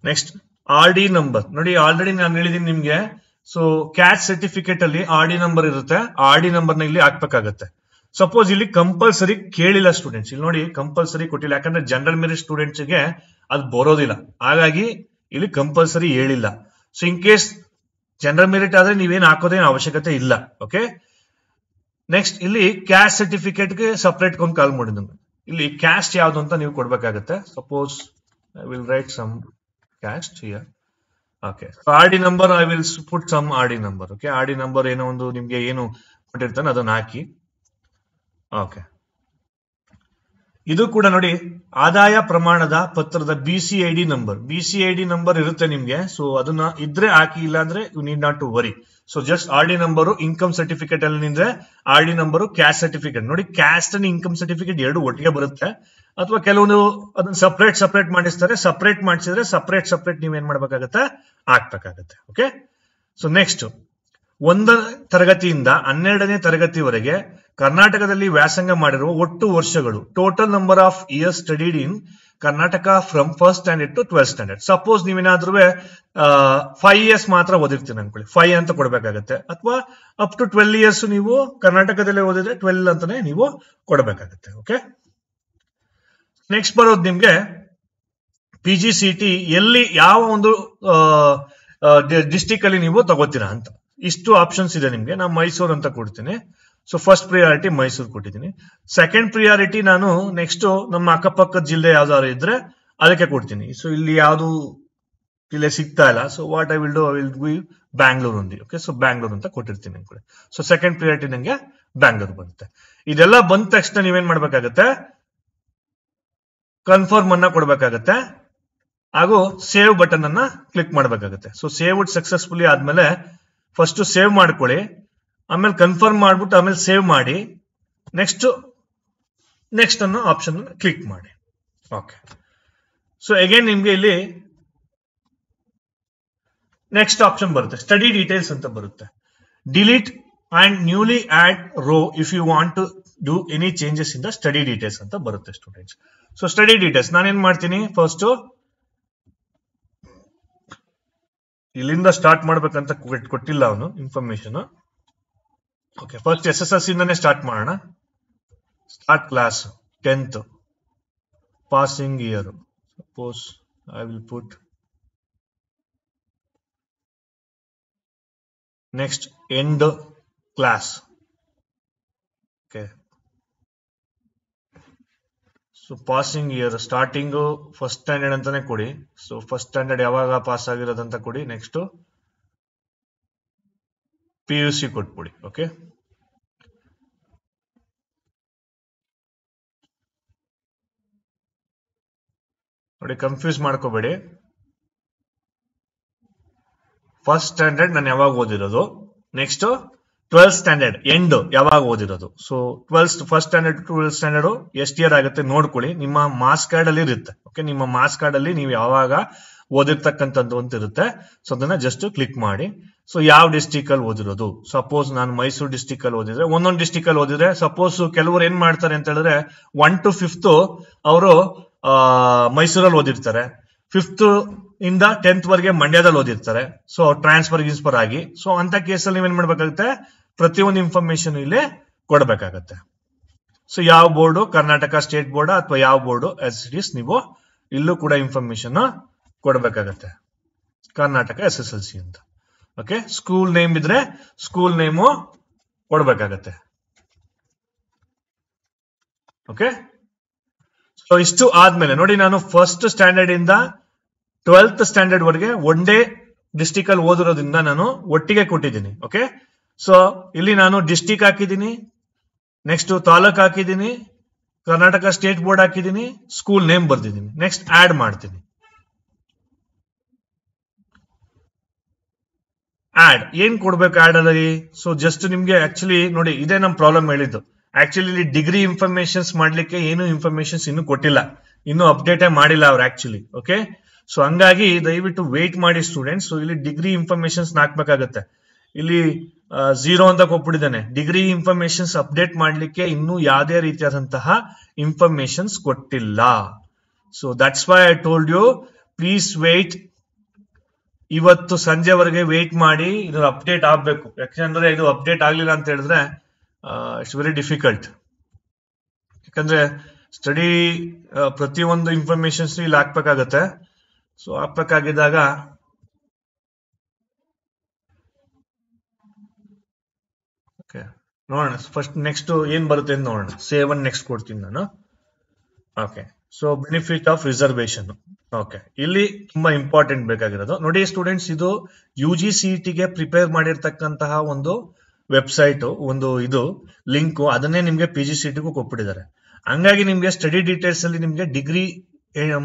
ನೆಕ್ಸ್ಟ್ ಆರ್ ಡಿ ನಂಬರ್ ನೋಡಿ ಆಲ್ರೆಡಿ ನಾನು ಹೇಳಿದೀನಿ ನಿಮ್ಗೆ ಸೊ ಕ್ಯಾಚ್ ಸರ್ಟಿಫಿಕೇಟ್ ಅಲ್ಲಿ ಆರ್ ಡಿ ನಂಬರ್ ಇರುತ್ತೆ ಆರ್ ಡಿ ನಂಬರ್ ನ ಇಲ್ಲಿ ಹಾಕ್ಬೇಕಾಗತ್ತೆ ಸಪೋಸ್ ಇಲ್ಲಿ ಕಂಪಲ್ಸರಿ ಕೇಳಿಲ್ಲ ಸ್ಟೂಡೆಂಟ್ಸ್ ಇಲ್ಲಿ ನೋಡಿ ಕಂಪಲ್ಸರಿ ಕೊಟ್ಟಿಲ್ಲ ಯಾಕಂದ್ರೆ ಜನರಲ್ ಮೇರಿಟ್ ಸ್ಟೂಡೆಂಟ್ಸ್ ಗೆ ಅದು ಬರೋದಿಲ್ಲ ಹಾಗಾಗಿ ಇಲ್ಲಿ ಕಂಪಲ್ಸರಿ ಹೇಳಿಲ್ಲ so in case general merit ಆದ್ರೆ ನೀವೇನು ಹಾಕೋದೇನು ಅವಶ್ಯಕತೆ ಇಲ್ಲ ಓಕೆ ನೆಕ್ಸ್ಟ್ ಇಲ್ಲಿ ಕ್ಯಾಸ್ಟ್ ಸರ್ಟಿಫಿಕೇಟ್ಗೆ ಸಪ್ರೇಟ್ ಕೊಂಡು ಕಾಲ್ ಮಾಡಿ ನಮ್ಗೆ ಇಲ್ಲಿ ಕ್ಯಾಸ್ಟ್ ಯಾವ್ದು ಅಂತ ನೀವು ಕೊಡ್ಬೇಕಾಗತ್ತೆ suppose I will write some caste okay R D number I will put some R D number okay R D number ಏನೋ ಒಂದು ನಿಮ್ಗೆ ಏನು ಕೊಟ್ಟಿರ್ತಾನೆ ಅದನ್ನ ಹಾಕಿ ಓಕೆ ಇದು ಕೂಡ ನೋಡಿ ಆದಾಯ ಪ್ರಮಾಣದ ಪತ್ರದ B C I D number B C I D number ಇರುತ್ತೆ ನಿಮ್ಗೆ ಸೊ ಅದನ್ನ ಇದ್ರೆ ಹಾಕಿ ಇಲ್ಲ ಅಂದ್ರೆ you need not to worry so just R D number income certificate ಅಲ್ಲಿ ನಿಂದ್ರೆ R D number caste certificate ನೋಡಿ ಕ್ಯಾಸ್ಟ್ ಅಂಡ್ ಇನ್ಕಮ್ ಸರ್ಟಿಫಿಕೇಟ್ ಎರಡು ಒಟ್ಟಿಗೆ ಬರುತ್ತೆ ಅಥವಾ ಕೆಲವೊಂದು ಅದನ್ನ ಸಪರೇಟ್ ಸಪರೇಟ್ ಮಾಡಿಸ್ತಾರೆ ಸಪರೇಟ್ ಮಾಡಿಸಿದ್ರೆ ಸಪರೇಟ್ ಸಪ್ರೇಟ್ ನೀವೇನ್ ಮಾಡ್ಬೇಕಾಗತ್ತೆ ಹಾಕ್ಬೇಕಾಗತ್ತೆ ಓಕೆ ಸೊ ನೆಕ್ಸ್ಟ್ ಒಂದ ತರಗತಿಯಿಂದ ಹನ್ನೆರಡನೇ ತರಗತಿವರೆಗೆ ಕರ್ನಾಟಕದಲ್ಲಿ ವ್ಯಾಸಂಗ ಮಾಡಿರುವ ಒಟ್ಟು ವರ್ಷಗಳು total number of years studied in Karnataka from first standard to twelfth standard suppose ನೀವೇನಾದ್ರೂ ಫೈವ್ ಇಯರ್ಸ್ ಮಾತ್ರ ಓದಿರ್ತೀನಿ ಅನ್ಕೊಳ್ಳಿ ಫೈವ್ ಅಂತ ಕೊಡಬೇಕಾಗತ್ತೆ ಅಥವಾ ಅಪ್ ಟು ಟ್ವೆಲ್ ಇಯರ್ಸ್ ನೀವು ಕರ್ನಾಟಕದಲ್ಲೇ ಓದಿದ್ರೆ ಟ್ವೆಲ್ ಅಂತಾನೆ ನೀವು ಕೊಡಬೇಕಾಗತ್ತೆ ಓಕೆ ನೆಕ್ಸ್ಟ್ ಬರೋದು ನಿಮ್ಗೆ ಪಿ ಜಿ ಸಿ ಟಿ ಎಲ್ಲಿ ಯಾವ ಒಂದು ಡಿಸ್ಟಿಕ್ ಅಲ್ಲಿ ನೀವು ತಗೋತೀರಾ ಅಂತ ಇಷ್ಟು ಆಪ್ಷನ್ಸ್ ಇದೆ ನಿಮ್ಗೆ ನಾನು ಮೈಸೂರು ಅಂತ ಕೊಡ್ತೀನಿ ಸೊ ಫಸ್ಟ್ ಪ್ರಿಯಾರಿಟಿ ಮೈಸೂರು ಕೊಟ್ಟಿದ್ದೀನಿ ಸೆಕೆಂಡ್ ಪ್ರಿಯಾರಿಟಿ ನಾನು ನೆಕ್ಸ್ಟ್ ನಮ್ಮ ಅಕ್ಕಪಕ್ಕದ ಜಿಲ್ಲೆ ಯಾವ್ದಾದ್ರು ಇದ್ರೆ ಅದಕ್ಕೆ ಕೊಡ್ತೀನಿ ಸೊ ಇಲ್ಲಿ ಯಾವುದು ಇಲ್ಲೇ ಸಿಗ್ತಾ ಇಲ್ಲ so what I will do I will be Bangalore ಒಂದು ಓಕೆ ಸೊ ಬ್ಯಾಂಗ್ಳೂರ್ ಅಂತ ಕೊಟ್ಟಿರ್ತೀನಿ ನಿಮ್ ಸೊ ಸೆಕೆಂಡ್ ಪ್ರಿಯಾರಿಟಿ ನಂಗೆ ಬ್ಯಾಂಗ್ಳೂರ್ ಬರುತ್ತೆ ಇದೆಲ್ಲ ಬಂದ ತಕ್ಷಣ ನೀವೇನ್ ಮಾಡ್ಬೇಕಾಗತ್ತೆ ಕನ್ಫರ್ಮ್ ಅನ್ನ ಕೊಡ್ಬೇಕಾಗತ್ತೆ ಹಾಗೂ ಸೇವ್ ಬಟನ್ ಅನ್ನ ಕ್ಲಿಕ್ ಮಾಡ್ಬೇಕಾಗತ್ತೆ ಸೊ ಸೇವ್ ಸಕ್ಸಸ್ಫುಲಿ ಆದ್ಮೇಲೆ ಫಸ್ಟ್ ಟು ಸೇವ್ ಮಾಡ್ಕೊಳ್ಳಿ ಆಮೇಲೆ ಕನ್ಫರ್ಮ್ ಮಾಡಿಬಿಟ್ಟು ಆಮೇಲೆ ಸೇವ್ ಮಾಡಿ ನೆಕ್ಸ್ಟ್ ನೆಕ್ಸ್ಟ್ ಅನ್ನೋ ಆಪ್ಷನ್ ಕ್ಲಿಕ್ ಮಾಡಿ ಓಕೆ ಸೋ अगेन ನಿಮಗೆ ಇಲ್ಲಿ ನೆಕ್ಸ್ಟ್ ಆಪ್ಷನ್ ಬರುತ್ತೆ ಸ್ಟಡಿ ಡಿಟೇಲ್ಸ್ ಅಂತ ಬರುತ್ತೆ delete and newly add row if you want to do any changes in the study details ಅಂತ ಬರುತ್ತೆ ಸ್ಟೂಡೆಂಟ್ಸ್ ಸೋ ಸ್ಟಡಿ ಡಿಟೇಲ್ಸ್ ನಾನು ಏನು ಮಾಡ್ತೀನಿ ಫಸ್ಟ್ ಇಲ್ಲಿಂದ ಸ್ಟಾರ್ಟ್ ಮಾಡ್ಬೇಕಂತ ಕೊಟ್ಟಿಲ್ಲ ಅವನು information okay first S S S ಇಂದನೇ ಸ್ಟಾರ್ಟ್ ಮಾಡೋಣ start class tenth passing year suppose I will put next and class okay so passing year starting first standard ಅಂತಾನೆ ಕೊಡಿ ಸೊ ಫಸ್ಟ್ ಸ್ಟ್ಯಾಂಡರ್ಡ್ ಯಾವಾಗ pass ಆಗಿರೋದಂತ ಕೊಡಿ ನೆಕ್ಸ್ಟು ಪಿ ಯು ಸಿ ಕೊಟ್ಬಿಡಿ okay ನೋಡಿ confuse ಮಾಡ್ಕೋಬೇಡಿ ಫಸ್ಟ್ ಸ್ಟ್ಯಾಂಡರ್ಡ್ ನಾನು ಯಾವಾಗ ಓದಿರೋದು ನೆಕ್ಸ್ಟ್ ಟ್ವೆಲ್ತ್ ಸ್ಟ್ಯಾಂಡರ್ಡ್ ಎಂಡ್ ಯಾವಾಗ ಓದಿರೋದು so twelfth first standard twelfth standard ಎಷ್ಟು ಇಯರ್ ಆಗುತ್ತೆ ನೋಡ್ಕೊಳ್ಳಿ ನಿಮ್ಮ ಮಾಸ್ ಕಾರ್ಡ್ ಅಲ್ಲಿ ಇರುತ್ತೆ ಓಕೆ ನಿಮ್ಮ ಮಾಸ್ ಕಾರ್ಡ್ ಅಲ್ಲಿ ನೀವು ಯಾವಾಗ ಓದಿರ್ತಕ್ಕಂಥದ್ದು ಅಂತ ಇರುತ್ತೆ ಸೊ ಅದನ್ನ ಜಸ್ಟ್ ಕ್ಲಿಕ್ ಮಾಡಿ ಸೊ ಯಾವ ಡಿಸ್ಟಿಕ್ ಅಲ್ಲಿ ಓದಿರೋದು ಸಪೋಸ್ ನಾನು ಮೈಸೂರು ಡಿಸ್ಟಿಕ್ ಅಲ್ಲಿ ಓದಿದ್ರೆ ಒಂದೊಂದು ಡಿಸ್ಟಿಕ್ ಅಲ್ಲಿ ಓದಿದ್ರೆ ಸಪೋಸ್ ಕೆಲವರು ಏನ್ ಮಾಡ್ತಾರೆ ಅಂತ ಹೇಳಿದ್ರೆ ಒನ್ ಟು ಫಿಫ್ತ್ ಅವರು ಮೈಸೂರಲ್ಲಿ ಓದಿರ್ತಾರೆ ಫಿಫ್ತ್ ಇಂದ ಟೆಂತ್ ವರೆಗೆ ಮಂಡ್ಯದಲ್ಲಿ ಓದಿರ್ತಾರೆ ಸೊ ಟ್ರಾನ್ಸ್ಫರ್ ಗಿನ್ಸ್ಫರ್ ಆಗಿ ಸೊ ಅಂತ ಕೇಸಲ್ಲಿ ನೀವೇನ್ ಮಾಡ್ಬೇಕಾಗುತ್ತೆ ಪ್ರತಿಯೊಂದು ಇನ್ಫಾರ್ಮೇಶನ್ ಇಲ್ಲಿ ಕೊಡಬೇಕಾಗತ್ತೆ ಸೊ ಯಾವ ಬೋರ್ಡು ಕರ್ನಾಟಕ ಸ್ಟೇಟ್ ಬೋರ್ಡ್ ಅಥವಾ ಯಾವ ಬೋರ್ಡು ಎಸ್ ಎಸ್ ಇಸ್ ನೀವು ಇಲ್ಲೂ ಕೂಡ ಇನ್ಫಾರ್ಮೇಶನ್ ಕೊಡಬೇಕಾಗತ್ತೆ Karnataka S S L C ಅಂತ ಓಕೆ ಸ್ಕೂಲ್ ನೇಮ್ ಇದ್ರೆ ಸ್ಕೂಲ್ ನೇಮು ಕೊಡಬೇಕಾಗತ್ತೆ ಓಕೆ ಸೊ ಇಷ್ಟು ಆದ್ಮೇಲೆ ನೋಡಿ ನಾನು ಫಸ್ಟ್ ಸ್ಟ್ಯಾಂಡರ್ಡ್ ಇಂದ ಟ್ವೆಲ್ತ್ ಸ್ಟ್ಯಾಂಡರ್ಡ್ ವರೆಗೆ ಒಂದೇ ಡಿಸ್ಟಿಕ್ ಅಲ್ಲಿ ಓದಿರೋದ್ರಿಂದ ನಾನು ಒಟ್ಟಿಗೆ ಕೊಟ್ಟಿದ್ದೀನಿ ಓಕೆ ಸೊ ಇಲ್ಲಿ ನಾನು ಡಿಸ್ಟಿಕ್ ಹಾಕಿದ್ದೀನಿ ನೆಕ್ಸ್ಟ್ ತಾಲೂಕ್ ಹಾಕಿದ್ದೀನಿ ಕರ್ನಾಟಕ ಸ್ಟೇಟ್ ಬೋರ್ಡ್ ಹಾಕಿದ್ದೀನಿ ಸ್ಕೂಲ್ ನೇಮ್ ಬರ್ದಿದ್ದೀನಿ ನೆಕ್ಸ್ಟ್ ಆಡ್ ಮಾಡ್ತೀನಿ ಆಡ್ ಏನ್ ಕೊಡ್ಬೇಕು ಆಡ್ ಅಲ್ಲಿ ಸೊ ಜಸ್ಟ್ ನಿಮ್ಗೆ ಆಕ್ಚುಲಿ ನೋಡಿ ಇದೇ ನಮ್ ಪ್ರಾಬ್ಲಮ್ ಹೇಳಿದ್ದು ಆಕ್ಚುಲಿ ಇಲ್ಲಿ ಡಿಗ್ರಿ ಇನ್ಫಾರ್ಮೇಶನ್ಸ್ ಮಾಡ್ಲಿಕ್ಕೆ ಏನು ಇನ್ಫಾರ್ಮೇಶನ್ಸ್ ಇನ್ನು ಕೊಟ್ಟಿಲ್ಲ ಇನ್ನು ಅಪ್ಡೇಟ್ ಮಾಡಿಲ್ಲ ಅವ್ರು ಆಕ್ಚುಲಿ ಓಕೆ ಸೊ ಹಂಗಾಗಿ ದಯವಿಟ್ಟು ವೇಟ್ ಮಾಡಿ ಸ್ಟೂಡೆಂಟ್ಸ್ ಇಲ್ಲಿ ಡಿಗ್ರಿ ಇನ್ಫಾರ್ಮೇಶನ್ಸ್ ಹಾಕ್ಬೇಕಾಗತ್ತೆ ಇಲ್ಲಿ ಝೀರೋ ಅಂತ ಕೊಟ್ಬಿಟ್ಟಿದ್ದಾನೆ ಡಿಗ್ರಿ ಇನ್ಫಾರ್ಮೇಶನ್ಸ್ ಅಪ್ಡೇಟ್ ಮಾಡಲಿಕ್ಕೆ ಇನ್ನೂ ಯಾವುದೇ ರೀತಿಯಾದಂತಹ ಇನ್ಫಾರ್ಮೇಶನ್ಸ್ ಕೊಟ್ಟಿಲ್ಲ so that's why I told you please wait ಇವತ್ತು ಸಂಜೆವರೆಗೆ ವೇಟ್ ಮಾಡಿ ಇದು ಅಪ್ಡೇಟ್ ಆಗಬೇಕು ಯಾಕಂದ್ರೆ ಇದು ಅಪ್ಡೇಟ್ ಆಗಲಿಲ್ಲ ಅಂತ ಹೇಳಿದ್ರೆ ಇಟ್ಸ್ ವೆರಿ ಡಿಫಿಕಲ್ಟ್ ಯಾಕಂದ್ರೆ ಸ್ಟಡಿ ಪ್ರತಿಯೊಂದು ಇನ್ಫಾರ್ಮೇಶನ್ಸ್ ಇಲ್ಲಿ ಹಾಕ್ಬೇಕಾಗತ್ತೆ ಸೊ ಹಾಕ್ಬೇಕಾಗಿದ್ದಾಗ ನೋಡೋಣ ಫಸ್ಟ್ ನೆಕ್ಸ್ಟ್ ಏನ್ ಬರುತ್ತೆ ಅಂತ ನೋಡೋಣ ಸೇವನ್ ನೆಕ್ಸ್ಟ್ ಕೊಡ್ತೀನಿ ನಾನು okay so benefit of reservation okay ಇಲ್ಲಿ ತುಂಬಾ ಇಂಪಾರ್ಟೆಂಟ್ ಬೇಕಾಗಿರೋದು ನೋಡಿ ಸ್ಟೂಡೆಂಟ್ಸ್ ಇದು ಯು ಜಿ ಸಿ ಗೆ ಪ್ರಿಪೇರ್ ಮಾಡಿರ್ತಕ್ಕಂತಹ ಒಂದು ವೆಬ್ಸೈಟ್ ಒಂದು ಇದು ಲಿಂಕ್ ಅದನ್ನೇ ನಿಮ್ಗೆ ಪಿ ಜಿ ಸಿ ಟಿಗೂ ಕೊಟ್ಬಿಟ್ಟಿದ್ದಾರೆ ಹಂಗಾಗಿ ನಿಮ್ಗೆ ಸ್ಟಡಿ ಡೀಟೇಲ್ಸ್ ಅಲ್ಲಿ ನಿಮ್ಗೆ ಡಿಗ್ರಿ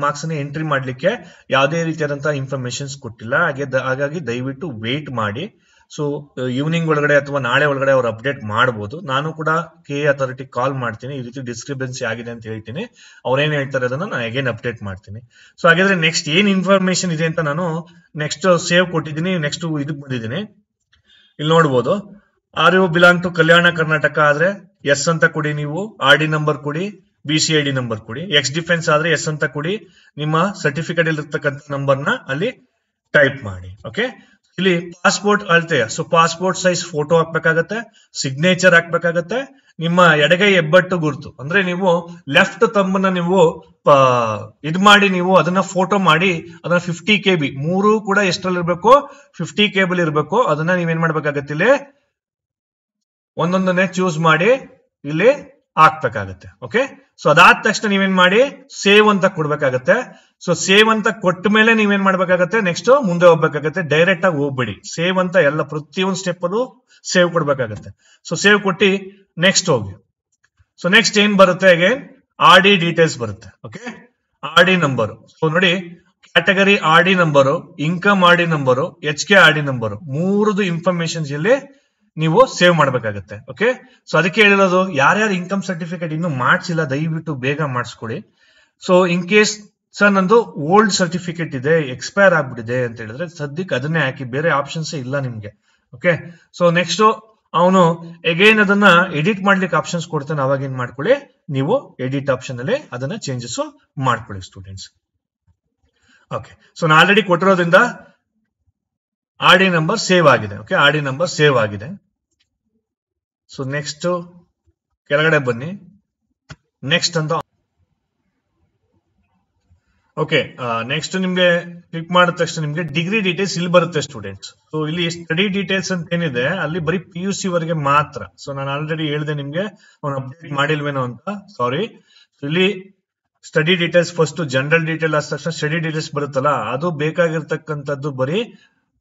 ಮಾರ್ಕ್ಸ್ ನ ಎಂಟ್ರಿ ಮಾಡ್ಲಿಕ್ಕೆ ಯಾವುದೇ ರೀತಿಯಾದಂತಹ ಇನ್ಫಾರ್ಮೇಶನ್ಸ್ ಕೊಟ್ಟಿಲ್ಲ ಹಾಗೆ ಹಾಗಾಗಿ ದಯವಿಟ್ಟು ವೇಟ್ ಮಾಡಿ ಸೊ ಈವ್ನಿಂಗ್ uh, ಒಳಗಡೆ ಅಥವಾ ನಾಳೆ ಒಳಗಡೆ ಅವ್ರು ಅಪ್ಡೇಟ್ ಮಾಡಬಹುದು ನಾನು ಕೂಡ ಕೆ ಅಥಾರಿಟಿ ಕಾಲ್ ಮಾಡ್ತೀನಿ ಈ ರೀತಿ ಡಿಸ್ಕ್ರಿಬೆನ್ಸಿ ಆಗಿದೆ ಅಂತ ಹೇಳ್ತೀನಿ ಅವ್ರೇನ್ ಹೇಳ್ತಾರೆ ಅದನ್ನ ನಾನು ಅಗೇನ್ ಅಪ್ಡೇಟ್ ಮಾಡ್ತೀನಿ ಸೊ ಹಾಗಾದ್ರೆ ನೆಕ್ಸ್ಟ್ ಏನ್ ಇನ್ಫಾರ್ಮೇಶನ್ ಇದೆ ಅಂತ ನಾನು ನೆಕ್ಸ್ಟ್ ಸೇವ್ ಕೊಟ್ಟಿದ್ದೀನಿ ನೆಕ್ಸ್ಟ್ ಇದು ಬಂದಿದ್ದೀನಿ ಇಲ್ಲಿ ನೋಡ್ಬೋದು are you belong to Kalyana Karnataka ಆದ್ರೆ ಎಸ್ ಅಂತ ಕೊಡಿ ನೀವು ಆರ್ ಡಿ ನಂಬರ್ ಕೊಡಿ B C I D number ಕೊಡಿ ಎಕ್ಸ್ ಡಿಫೆನ್ಸ್ ಆದ್ರೆ ಎಸ್ ಅಂತ ಕೊಡಿ ನಿಮ್ಮ ಸರ್ಟಿಫಿಕೇಟ್ ನಂಬರ್ ನಂಬರ್ನ ಅಲ್ಲಿ ಟೈಪ್ ಮಾಡಿ ಓಕೆ ಇಲ್ಲಿ ಪಾಸ್ಪೋರ್ಟ್ ಅಳತೆಯ ಸೊ ಪಾಸ್ಪೋರ್ಟ್ ಸೈಜ್ ಫೋಟೋ ಹಾಕ್ಬೇಕಾಗತ್ತೆ ಸಿಗ್ನೇಚರ್ ಹಾಕ್ಬೇಕಾಗತ್ತೆ ನಿಮ್ಮ ಎಡಗೈ ಹೆಬ್ಬಟ್ಟು ಗುರುತು ಅಂದ್ರೆ ನೀವು ಲೆಫ್ಟ್ ತಮ್ಮನ್ನ ನೀವು ಇದ್ ಮಾಡಿ ನೀವು ಅದನ್ನ ಫೋಟೋ ಮಾಡಿ ಅದನ್ನ ಫಿಫ್ಟಿ ಕೆ ಬಿ ಮೂರು ಕೂಡ ಎಷ್ಟರಲ್ಲಿ ಇರ್ಬೇಕು ಫಿಫ್ಟಿ ಕೆ ಇರಬೇಕು ಇರ್ಬೇಕು ಅದನ್ನ ನೀವೇನ್ ಮಾಡ್ಬೇಕಾಗತ್ತೆ ಇಲ್ಲಿ ಒಂದೊಂದನ್ನೇ ಚೂಸ್ ಮಾಡಿ ಇಲ್ಲಿ ಹಾಕ್ಬೇಕಾಗತ್ತೆ ಓಕೆ ಸೊ ಅದಾದ ತಕ್ಷಣ ನೀವೇನ್ ಮಾಡಿ ಸೇವ್ ಅಂತ ಕೊಡ್ಬೇಕಾಗತ್ತೆ ಸೊ ಸೇವ್ ಅಂತ ಕೊಟ್ಟ ಮೇಲೆ ನೀವೇನ್ ಮಾಡ್ಬೇಕಾಗತ್ತೆ ನೆಕ್ಸ್ಟ್ ಮುಂದೆ ಹೋಗ್ಬೇಕಾಗತ್ತೆ ಡೈರೆಕ್ಟ್ ಆಗಿ ಹೋಗ್ಬೇಡಿ ಸೇವ್ ಅಂತ ಎಲ್ಲ ಪ್ರತಿಯೊಂದು ಸ್ಟೆಪ್ ಅಲ್ಲೂ ಸೇವ್ ಕೊಡ್ಬೇಕಾಗತ್ತೆ ಸೊ ಸೇವ್ ಕೊಟ್ಟಿ ನೆಕ್ಸ್ಟ್ ಹೋಗಿ ಸೊ ನೆಕ್ಸ್ಟ್ ಏನ್ ಬರುತ್ತೆ ಅಗೇನ್ ಆರ್ ಡಿ ಡೀಟೇಲ್ಸ್ ಬರುತ್ತೆ okay R D number so ನೋಡಿ category R D number income R D number H K R D number ಮೂರದು ಇನ್ಫಾರ್ಮೇಶನ್ ಇಲ್ಲಿ ನೀವು ಸೇವ್ ಮಾಡ್ಬೇಕಾಗತ್ತೆ ಓಕೆ ಸೊ ಅದಕ್ಕೆ ಹೇಳಿರೋದು ಯಾರ್ಯಾರು ಇನ್ಕಮ್ ಸರ್ಟಿಫಿಕೇಟ್ ಇನ್ನು ಮಾಡಿಸಿಲ್ಲ ದಯವಿಟ್ಟು ಬೇಗ ಮಾಡಿಸ್ಕೊಡಿ ಸೊ ಇನ್ ಕೇಸ್ ಸರ್ ನಂದು ಓಲ್ಡ್ ಸರ್ಟಿಫಿಕೇಟ್ ಇದೆ ಎಕ್ಸ್ಪೈರ್ ಆಗ್ಬಿಟ್ಟಿದೆ ಅಂತ ಹೇಳಿದ್ರೆ ಸದ್ಯಕ್ಕೆ ಅದನ್ನೇ ಹಾಕಿ ಬೇರೆ ಆಪ್ಷನ್ಸ್ ಇಲ್ಲ ನಿಮ್ಗೆ ಓಕೆ ಸೊ ನೆಕ್ಸ್ಟ್ ಅವನು ಎಗೈನ್ ಅದನ್ನ ಎಡಿಟ್ ಮಾಡ್ಲಿಕ್ಕೆ ಆಪ್ಷನ್ಸ್ ಕೊಡ್ತಾನೆ ಅವಾಗ ಏನ್ ಮಾಡ್ಕೊಳ್ಳಿ ನೀವು ಎಡಿಟ್ ಆಪ್ಷನ್ ಅಲ್ಲಿ ಅದನ್ನ ಚೇಂಜಸ್ ಮಾಡ್ಕೊಳ್ಳಿ ಸ್ಟೂಡೆಂಟ್ಸ್ ಓಕೆ ಸೊ ನಾನು ಆಲ್ರೆಡಿ ಕೊಟ್ಟಿರೋದ್ರಿಂದ ಆರ್ ಡಿ ನಂಬರ್ ಸೇವ್ ಆಗಿದೆ okay R D number save ಆಗಿದೆ ಸೊ ನೆಕ್ಸ್ಟ್ ಕೆಳಗಡೆ ಬನ್ನಿ ನೆಕ್ಸ್ಟ್ ಅಂತ ಓಕೆ ನೆಕ್ಸ್ಟ್ ನಿಮ್ಗೆ ಕ್ಲಿಕ್ ಮಾಡಿದ ತಕ್ಷಣ ನಿಮ್ಗೆ ಡಿಗ್ರಿ ಡೀಟೇಲ್ಸ್ ಇಲ್ಲಿ ಬರುತ್ತೆ ಸ್ಟೂಡೆಂಟ್ಸ್ ಸೊ ಇಲ್ಲಿ ಸ್ಟಡಿ ಡೀಟೇಲ್ಸ್ ಅಂತ ಏನಿದೆ ಅಲ್ಲಿ ಬರೀ ಪಿ ಯು ಸಿ ವರೆಗೆ ಮಾತ್ರ ಸೊ ನಾನು ಆಲ್ರೆಡಿ ಹೇಳಿದೆ ನಿಮ್ಗೆ ಅವ್ನು ಅಪ್ಡೇಟ್ ಮಾಡಿಲ್ವೇನೋ ಅಂತ ಸಾರಿ ಇಲ್ಲಿ study details first general detail ಆದ ತಕ್ಷಣ ಸ್ಟಡಿ ಡೀಟೇಲ್ಸ್ ಬರುತ್ತಲ್ಲ ಅದು ಬೇಕಾಗಿರ್ತಕ್ಕಂಥದ್ದು ಬರೀ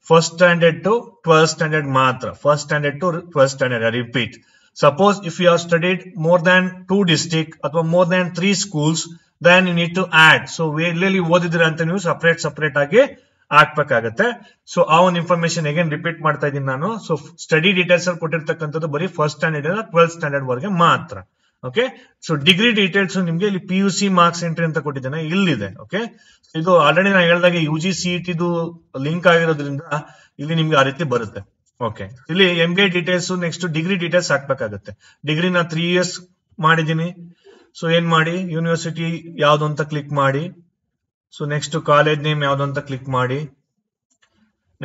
first standard to twelfth standard ಮಾತ್ರ first standard to twelfth standard repeat suppose if you are studied more than two district ಅಥವಾ more than three schools then you need to add so ಎಲ್ಲೆಲ್ಲಿ ಓದಿದ್ರೆ ಅಂತ ನೀವು ಸಪರೇಟ್ ಸಪರೇಟ್ ಆಗಿ ಹಾಕ್ಬೇಕಾಗತ್ತೆ so ಆ ಒಂದು information ಹೇಗೆ ರಿಪೀಟ್ ಮಾಡ್ತಾ ಇದ್ದೀನಿ ನಾನು ಸೊ ಸ್ಟಡಿ ಡೀಟೇಲ್ಸ್ ಅಲ್ಲಿ ಕೊಟ್ಟಿರ್ತಕ್ಕಂಥದ್ದು ಬರೀ ಫಸ್ಟ್ ಸ್ಟ್ಯಾಂಡರ್ಡ್ ಇಂದ ಟ್ವೆಲ್ತ್ ಸ್ಟ್ಯಾಂಡರ್ಡ್ ವರೆಗೆ ಮಾತ್ರ ಓಕೆ ಸೊ ಡಿಗ್ರಿ ಡೀಟೇಲ್ಸ್ ನಿಮ್ಗೆ ಇಲ್ಲಿ P U C marks entry ಅಂತ ಕೊಟ್ಟಿದ್ದೇನೆ ಇಲ್ಲಿದೆ ಓಕೆ ಇದು ಆಲ್ರೆಡಿ ನಾನು ಹೇಳಿದಾಗ ಯು ಜಿ ಸಿ ಇದು e ಲಿಂಕ್ ಆಗಿರೋದ್ರಿಂದ ಇಲ್ಲಿ ನಿಮ್ಗೆ ಆ ರೀತಿ ಬರುತ್ತೆ ಓಕೆ ಇಲ್ಲಿ M B details next degree details ಹಾಕ್ಬೇಕಾಗುತ್ತೆ ಡಿಗ್ರಿ ನಾ ತ್ರೀ ಇಯರ್ಸ್ ಮಾಡಿದ್ದೀನಿ ಸೊ ಏನ್ ಮಾಡಿ ಯೂನಿವರ್ಸಿಟಿ ಯಾವ್ದು ಅಂತ ಕ್ಲಿಕ್ ಮಾಡಿ ಸೊ ನೆಕ್ಸ್ಟ್ ಕಾಲೇಜ್ ನೇಮ್ ಯಾವ್ದು ಅಂತ ಕ್ಲಿಕ್ ಮಾಡಿ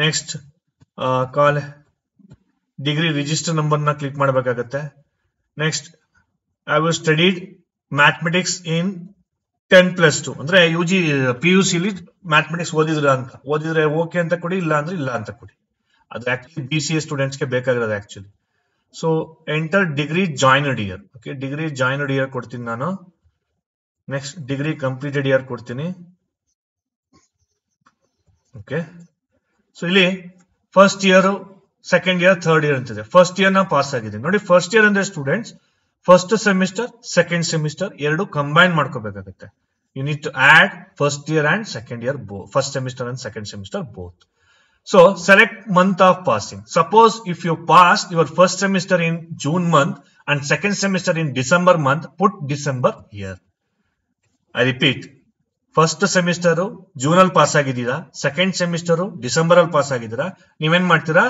ನೆಕ್ಸ್ಟ್ ಕಾಲೇ ಡಿಗ್ರಿ ರಿಜಿಸ್ಟರ್ ನಂಬರ್ ನ ಕ್ಲಿಕ್ ಮಾಡ್ಬೇಕಾಗತ್ತೆ next I was studied mathematics in ten plus two ಅಂದ್ರೆ ಯು ಜಿ ಪಿ ಯು ಸಿಲಿ ಮ್ಯಾಥಮೆಟಿಕ್ಸ್ ಓದಿದ್ರ ಅಂತ ಓದಿದ್ರೆ ಓಕೆ ಅಂತ ಕೊಡಿ ಇಲ್ಲ ಅಂದ್ರೆ ಇಲ್ಲ ಅಂತ ಕೊಡಿ ಅದು ಆಕ್ಚುಲಿ ಬಿ ಸಿ ಎ ಸ್ಟೂಡೆಂಟ್ಸ್ಗೆ ಬೇಕಾಗಿರೋದು actually so enter degree joined year okay degree joined year ಕೊಡ್ತೀನಿ ನಾನು ನೆಕ್ಸ್ಟ್ ಡಿಗ್ರಿ ಕಂಪ್ಲೀಟೆಡ್ ಇಯರ್ ಕೊಡ್ತೀನಿ ಓಕೆ ಸೊ ಇಲ್ಲಿ first year second year third year ಅಂತಿದೆ ಫಸ್ಟ್ ಇಯರ್ ನಾ ಪಾಸ್ ಆಗಿದ್ದೀನಿ ನೋಡಿ ಫಸ್ಟ್ ಇಯರ್ ಅಂದ್ರೆ students first semester second semester ಎರಡು ಕಂಬೈನ್ ಮಾಡ್ಕೋಬೇಕಾಗುತ್ತೆ you need to add first year and second year first semester and second semester both so select month of passing suppose if you pass your first semester in June month and second semester in December month put December year I repeat first semester June ಅಲ್ಲಿ pass ಆಗಿದ್ದೀರಾ second semester December ಅಲ್ಲಿ pass ಆಗಿದ್ದೀರಾ ನೀವೇನ್ ಮಾಡ್ತೀರಾ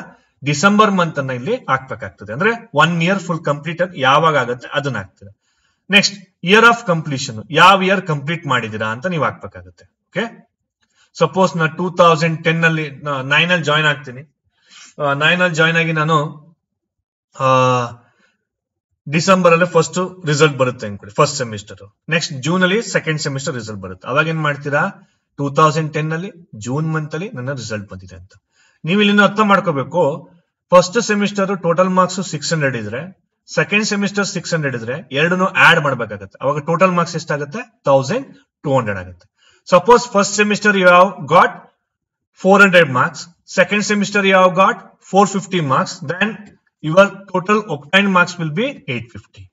December month ಅನ್ನ ಇಲ್ಲಿ ಹಾಕ್ಬೇಕಾಗ್ತದೆ ಅಂದ್ರೆ one year full complete ಯಾವಾಗ ಆಗುತ್ತೆ ಅದನ್ನ ಹಾಕ್ತದೆ ನೆಕ್ಸ್ಟ್ ಇಯರ್ ಆಫ್ ಕಂಪ್ಲೀಷನ್ ಯಾವ ಇಯರ್ ಕಂಪ್ಲೀಟ್ ಮಾಡಿದೀರಾ ಅಂತ ನೀವು ಹಾಕ್ಬೇಕಾಗುತ್ತೆ ಓಕೆ ಸಪೋಸ್ ನಾ ಟೂ ತೌಸಂಡ್ ಟೆನ್ ಅಲ್ಲಿ ನೈನ್ ಅಲ್ಲಿ ಜಾಯ್ನ್ ಆಗ್ತೀನಿ ನೈನ್ ಅಲ್ಲಿ ಜಾಯ್ನ್ ಆಗಿ ನಾನು ಡಿಸೆಂಬರ್ ಅಲ್ಲಿ ಫಸ್ಟ್ ರಿಸಲ್ಟ್ ಬರುತ್ತೆ ಅನ್ಕೊಳ್ಳಿ ಫಸ್ಟ್ ಸೆಮಿಸ್ಟರ್ ನೆಕ್ಸ್ಟ್ ಜೂನ್ ಅಲ್ಲಿ ಸೆಕೆಂಡ್ ಸೆಮಿಸ್ಟರ್ ರಿಸಲ್ಟ್ ಬರುತ್ತೆ ಅವಾಗ ಏನ್ ಮಾಡ್ತೀರಾ ಟೂ ತೌಸಂಡ್ ಟೆನ್ ಅಲ್ಲಿ ಜೂನ್ ಮಂತ್ ಅಲ್ಲಿ ನನ್ನ ರಿಸಲ್ಟ್ ಬಂದಿದೆ ಅಂತ ನೀವು ಇಲ್ಲಿ ಅರ್ಥ ಮಾಡ್ಕೋಬೇಕು first semester total marks six hundred ಇದ್ರೆ ಸೆಕೆಂಡ್ ಸೆಮಿಸ್ಟರ್ ಸಿಕ್ಸ್ ಹಂಡ್ರೆಡ್ ಇದ್ರೆ ಎರಡನ್ನೂ ಆಡ್ ಮಾಡ್ಬೇಕಾಗತ್ತೆ ಅವಾಗ ಟೋಟಲ್ ಮಾರ್ಕ್ಸ್ ಎಷ್ಟಾಗುತ್ತೆ ತೌಸಂಡ್ ಟೂ ಹಂಡ್ರೆಡ್ ಆಗುತ್ತೆ suppose first semester you got four hundred marks second semester you got four fifty marks then your total obtained marks will be eight fifty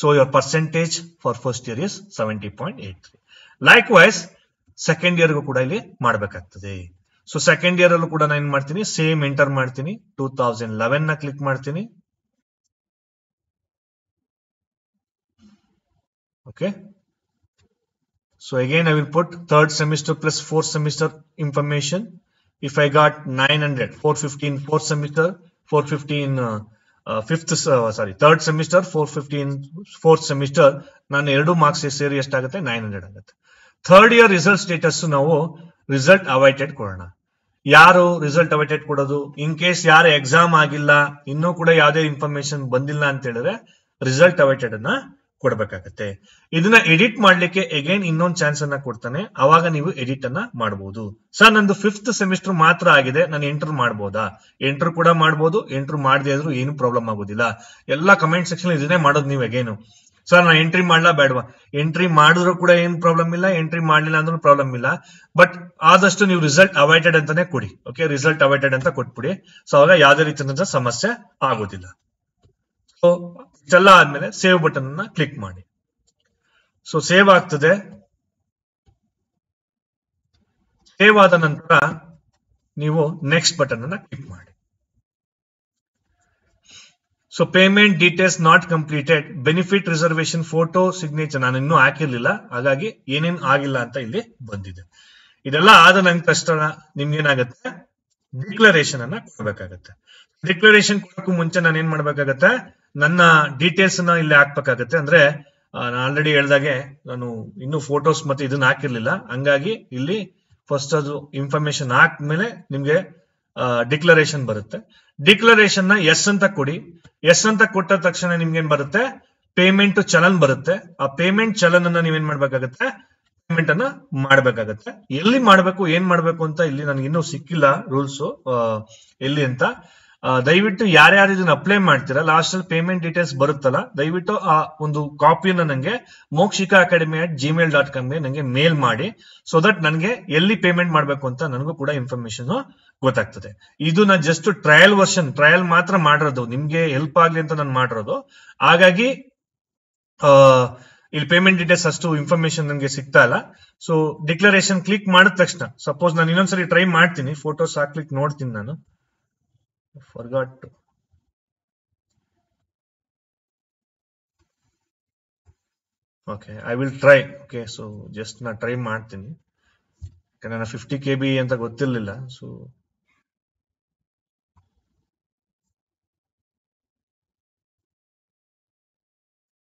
so your percentage for first year is seventy point eight three likewise second ಇಯರ್ಗೂ ಕೂಡ ಇಲ್ಲಿ ಮಾಡಬೇಕಾಗ್ತದೆ so second year ಅಲ್ಲೂ ಕೂಡ ನಾನು ಏನ್ ಮಾಡ್ತೀನಿ same enter ಮಾಡ್ತೀನಿ ಟೂ ತೌಸಂಡ್ ಲೆವೆನ್ ನ ಕ್ಲಿಕ್ ಮಾಡ್ತೀನಿ okay so again I will put third semester plus four semester information if I got nine hundred four fifteen four semester four fifteen fifth sorry third semester four fifteen fourth semester ನಾನು ಎರಡು marks ಸೇರಿ ಎಷ್ಟಾಗುತ್ತೆ nine hundred ಆಗುತ್ತೆ third year result status ನಾವು result awaited ಕೊಡೋಣ ಯಾರು result awaited ಕೊಡೋದು in case ಯಾರು ಎಕ್ಸಾಮ್ ಆಗಿಲ್ಲ ಇನ್ನೂ ಕೂಡ ಯಾವುದೇ ಇನ್ಫಾರ್ಮೇಶನ್ ಬಂದಿಲ್ಲ ಅಂತ ಹೇಳಿದ್ರೆ ರಿಸಲ್ಟ್ ಅವೈಟೆಡ್ ಅನ್ನ ಕೊಡ್ಬೇಕಾಗತ್ತೆ ಇದನ್ನ ಎಡಿಟ್ ಮಾಡ್ಲಿಕ್ಕೆ ಅಗೇನ್ ಇನ್ನೊಂದು ಚಾನ್ಸ್ ಅನ್ನ ಕೊಡ್ತಾನೆ ಅವಾಗ ನೀವು ಎಡಿಟ್ ಅನ್ನ ಮಾಡಬಹುದು ಸರ್ ನಂದು ಫಿಫ್ತ್ ಸೆಮಿಸ್ಟರ್ ಮಾತ್ರ ಆಗಿದೆ ನಾನು ಎಂಟರ್ ಮಾಡಬಹುದಾ ಎಂಟರ್ ಕೂಡ ಮಾಡಬಹುದು ಎಂಟರ್ ಮಾಡದೇ ಆದ್ರೂ ಏನು ಪ್ರಾಬ್ಲಮ್ ಆಗೋದಿಲ್ಲ ಎಲ್ಲಾ ಕಮೆಂಟ್ ಸೆಕ್ಷನ್ ಇದನ್ನೇ ಮಾಡೋದು ನೀವು ಅಗೇನು ಸರ್ ನಾನು ಎಂಟ್ರಿ ಮಾಡ್ಲಾ ಬೇಡವಾ ಎಂಟ್ರಿ ಮಾಡಿದ್ರು ಕೂಡ ಏನ್ ಪ್ರಾಬ್ಲಮ್ ಇಲ್ಲ ಎಂಟ್ರಿ ಮಾಡಲಿಲ್ಲ ಅಂದ್ರೂ ಪ್ರಾಬ್ಲಮ್ ಇಲ್ಲ ಬಟ್ ಆದಷ್ಟು ನೀವು ರಿಸಲ್ಟ್ ಅವೈಟೆಡ್ ಅಂತಾನೆ ಕೊಡಿ ಓಕೆ ರಿಸಲ್ಟ್ ಅವೈಟೆಡ್ ಅಂತ ಕೊಟ್ಬಿಡಿ ಸೊ ಅವಾಗ ಯಾವುದೇ ರೀತಿಯಂತ ಸಮಸ್ಯೆ ಆಗೋದಿಲ್ಲ ಸೊ ಇದೆಲ್ಲ ಆದ್ಮೇಲೆ ಸೇವ್ ಬಟನ್ ಅನ್ನ ಕ್ಲಿಕ್ ಮಾಡಿ ಸೊ ಸೇವ್ ಆಗ್ತದೆ ಸೇವ್ ಆದ ನಂತರ ನೀವು ನೆಕ್ಸ್ಟ್ ಬಟನ್ ಅನ್ನ ಕ್ಲಿಕ್ ಮಾಡಿ so payment details not completed benefit reservation photo signature ನಾನು ಇನ್ನೂ ಹಾಕಿರ್ಲಿಲ್ಲ ಹಾಗಾಗಿ ಏನೇನು ಆಗಿಲ್ಲ ಅಂತ ಇಲ್ಲಿ ಬಂದಿದೆ ಇದೆಲ್ಲ ಆದ ನಂಗೆ ಕಷ್ಟ ನಿಮ್ಗೆ ಏನಾಗುತ್ತೆ ಡಿಕ್ಲರೇಷನ್ ಅನ್ನ ಕೊಡ್ಬೇಕಾಗತ್ತೆ ಡಿಕ್ಲರೇಷನ್ ಕೊಡಕ್ಕೂ ಮುಂಚೆ ನಾನು ಏನ್ ಮಾಡ್ಬೇಕಾಗತ್ತೆ ನನ್ನ ಡೀಟೇಲ್ಸ್ ನ ಇಲ್ಲಿ ಹಾಕ್ಬೇಕಾಗತ್ತೆ ಅಂದ್ರೆ ನಾನು ಆಲ್ರೆಡಿ ಹೇಳ್ದಾಗೆ ನಾನು ಇನ್ನೂ ಫೋಟೋಸ್ ಮತ್ತೆ ಇದನ್ನ ಹಾಕಿರ್ಲಿಲ್ಲ ಹಂಗಾಗಿ ಇಲ್ಲಿ ಫಸ್ಟ್ ಅದು ಇನ್ಫಾರ್ಮೇಶನ್ ಹಾಕ್ಮೇಲೆ ನಿಮ್ಗೆ ಡಿಕ್ಲರೇಷನ್ ಬರುತ್ತೆ ಡಿಕ್ಲರೇಷನ್ ನ ಎಸ್ ಅಂತ ಕೊಡಿ ಎಸ್ ಅಂತ ಕೊಟ್ಟ ತಕ್ಷಣ ನಿಮ್ಗೆ ಏನ್ ಬರುತ್ತೆ ಪೇಮೆಂಟ್ ಚಲನ್ ಬರುತ್ತೆ ಆ ಪೇಮೆಂಟ್ ಚಲನ್ ಅನ್ನ ನೀವೇನ್ ಮಾಡ್ಬೇಕಾಗತ್ತೆ ಪೇಮೆಂಟ್ ಅನ್ನ ಮಾಡ್ಬೇಕಾಗತ್ತೆ ಎಲ್ಲಿ ಮಾಡ್ಬೇಕು ಏನ್ ಮಾಡ್ಬೇಕು ಅಂತ ಇಲ್ಲಿ ನನಗೆ ಇನ್ನೂ ಸಿಕ್ಕಿಲ್ಲ ರೂಲ್ಸ್ ಎಲ್ಲಿ ಅಂತ ದಯವಿಟ್ಟು ಯಾರ್ಯಾರು ಇದನ್ನ ಅಪ್ಲೈ ಮಾಡ್ತೀರಾ ಲಾಸ್ಟ್ ಅಲ್ಲಿ ಪೇಮೆಂಟ್ ಡೀಟೇಲ್ಸ್ ಬರುತ್ತಲ್ಲ ದಯವಿಟ್ಟು ಆ ಒಂದು ಕಾಪಿಯನ್ನ ನನಗೆ Mokshika academy at Gmail dot ಕಾಮ್ಗೆ ನನಗೆ ಮೇಲ್ ಮಾಡಿ ಸೊ ದಟ್ ನನಗೆ ಎಲ್ಲಿ ಪೇಮೆಂಟ್ ಮಾಡಬೇಕು ಅಂತ ನನಗೂ ಕೂಡ ಇನ್ಫಾರ್ಮೇಶನ್ ಗೊತ್ತಾಗ್ತದೆ ಇದು ನಾನು ಜಸ್ಟ್ ಟ್ರಯಲ್ ವರ್ಷನ್ ಟ್ರಯಲ್ ಮಾತ್ರ ಮಾಡಿರೋದು ನಿಮ್ಗೆ ಹೆಲ್ಪ್ ಆಗ್ಲಿ ಅಂತ ನಾನು ಮಾಡಿರೋದು ಹಾಗಾಗಿ ಇಲ್ಲಿ ಪೇಮೆಂಟ್ ಡೀಟೇಲ್ಸ್ ಅಷ್ಟು ಇನ್ಫಾರ್ಮೇಶನ್ ನನಗೆ ಸಿಗ್ತಾ ಇಲ್ಲ ಸೊ ಡಿಕ್ಲರೇಷನ್ ಕ್ಲಿಕ್ ಮಾಡಿದ ತಕ್ಷಣ ಸಪೋಸ್ ನಾನು ಇನ್ನೊಂದ್ಸರಿ ಟ್ರೈ ಮಾಡ್ತೀನಿ ಫೋಟೋಸ್ ಹಾಕ್ಲಿಕ್ ನೋಡ್ತೀನಿ ನಾನು forgot okay I will try okay so just ನಾ ಟ್ರೈ ಮಾಡ್ತೀನಿ ಯಾಕಂದ್ರೆ ನಾನು ಫಿಫ್ಟಿ ಕೆ ಬಿ ಅಂತ ಗೊತ್ತಿರಲಿಲ್ಲ ಸೊ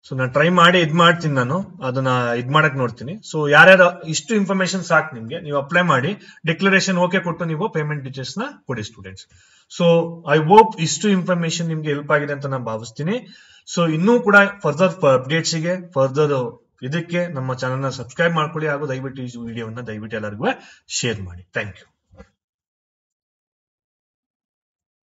ಸೊ ನಾನು ಟ್ರೈ ಮಾಡಿ ಇದ್ ಮಾಡ್ತೀನಿ ನಾನು ಅದನ್ನ ಇದ್ ಮಾಡಕ್ ನೋಡ್ತೀನಿ ಸೊ ಯಾರ್ಯಾರು ಇಷ್ಟು ಇನ್ಫಾರ್ಮೇಶನ್ ಸಾಕು ನಿಮ್ಗೆ ನೀವು ಅಪ್ಲೈ ಮಾಡಿ ಡಿಕ್ಲರೇಷನ್ ಓಕೆ ಕೊಟ್ಟು ನೀವು ಪೇಮೆಂಟ್ ಡೀಟೇಲ್ಸ್ ನ ಕೊಡಿ ಸ್ಟೂಡೆಂಟ್ಸ್ ಸೊ ಐ ಹೋಪ್ ಇಷ್ಟು ಇನ್ಫಾರ್ಮೇಶನ್ ನಿಮ್ಗೆ ಹೆಲ್ಪ್ ಆಗಿದೆ ಅಂತ ನಾನು ಭಾವಿಸ್ತೀನಿ ಸೊ ಇನ್ನೂ ಕೂಡ ಫರ್ದರ್ ಅಪ್ಡೇಟ್ಸ್ ಗೆ ಫರ್ದರ್ ಇದಕ್ಕೆ ನಮ್ಮ ಚಾನಲ್ ನ ಸಬ್ಸ್ಕ್ರೈಬ್ ಮಾಡ್ಕೊಳ್ಳಿ ಹಾಗೂ ದಯವಿಟ್ಟು ಈ ವಿಡಿಯೋವನ್ನ ದಯವಿಟ್ಟು ಎಲ್ಲರಿಗೂ ಶೇರ್ ಮಾಡಿ ಥ್ಯಾಂಕ್ ಯು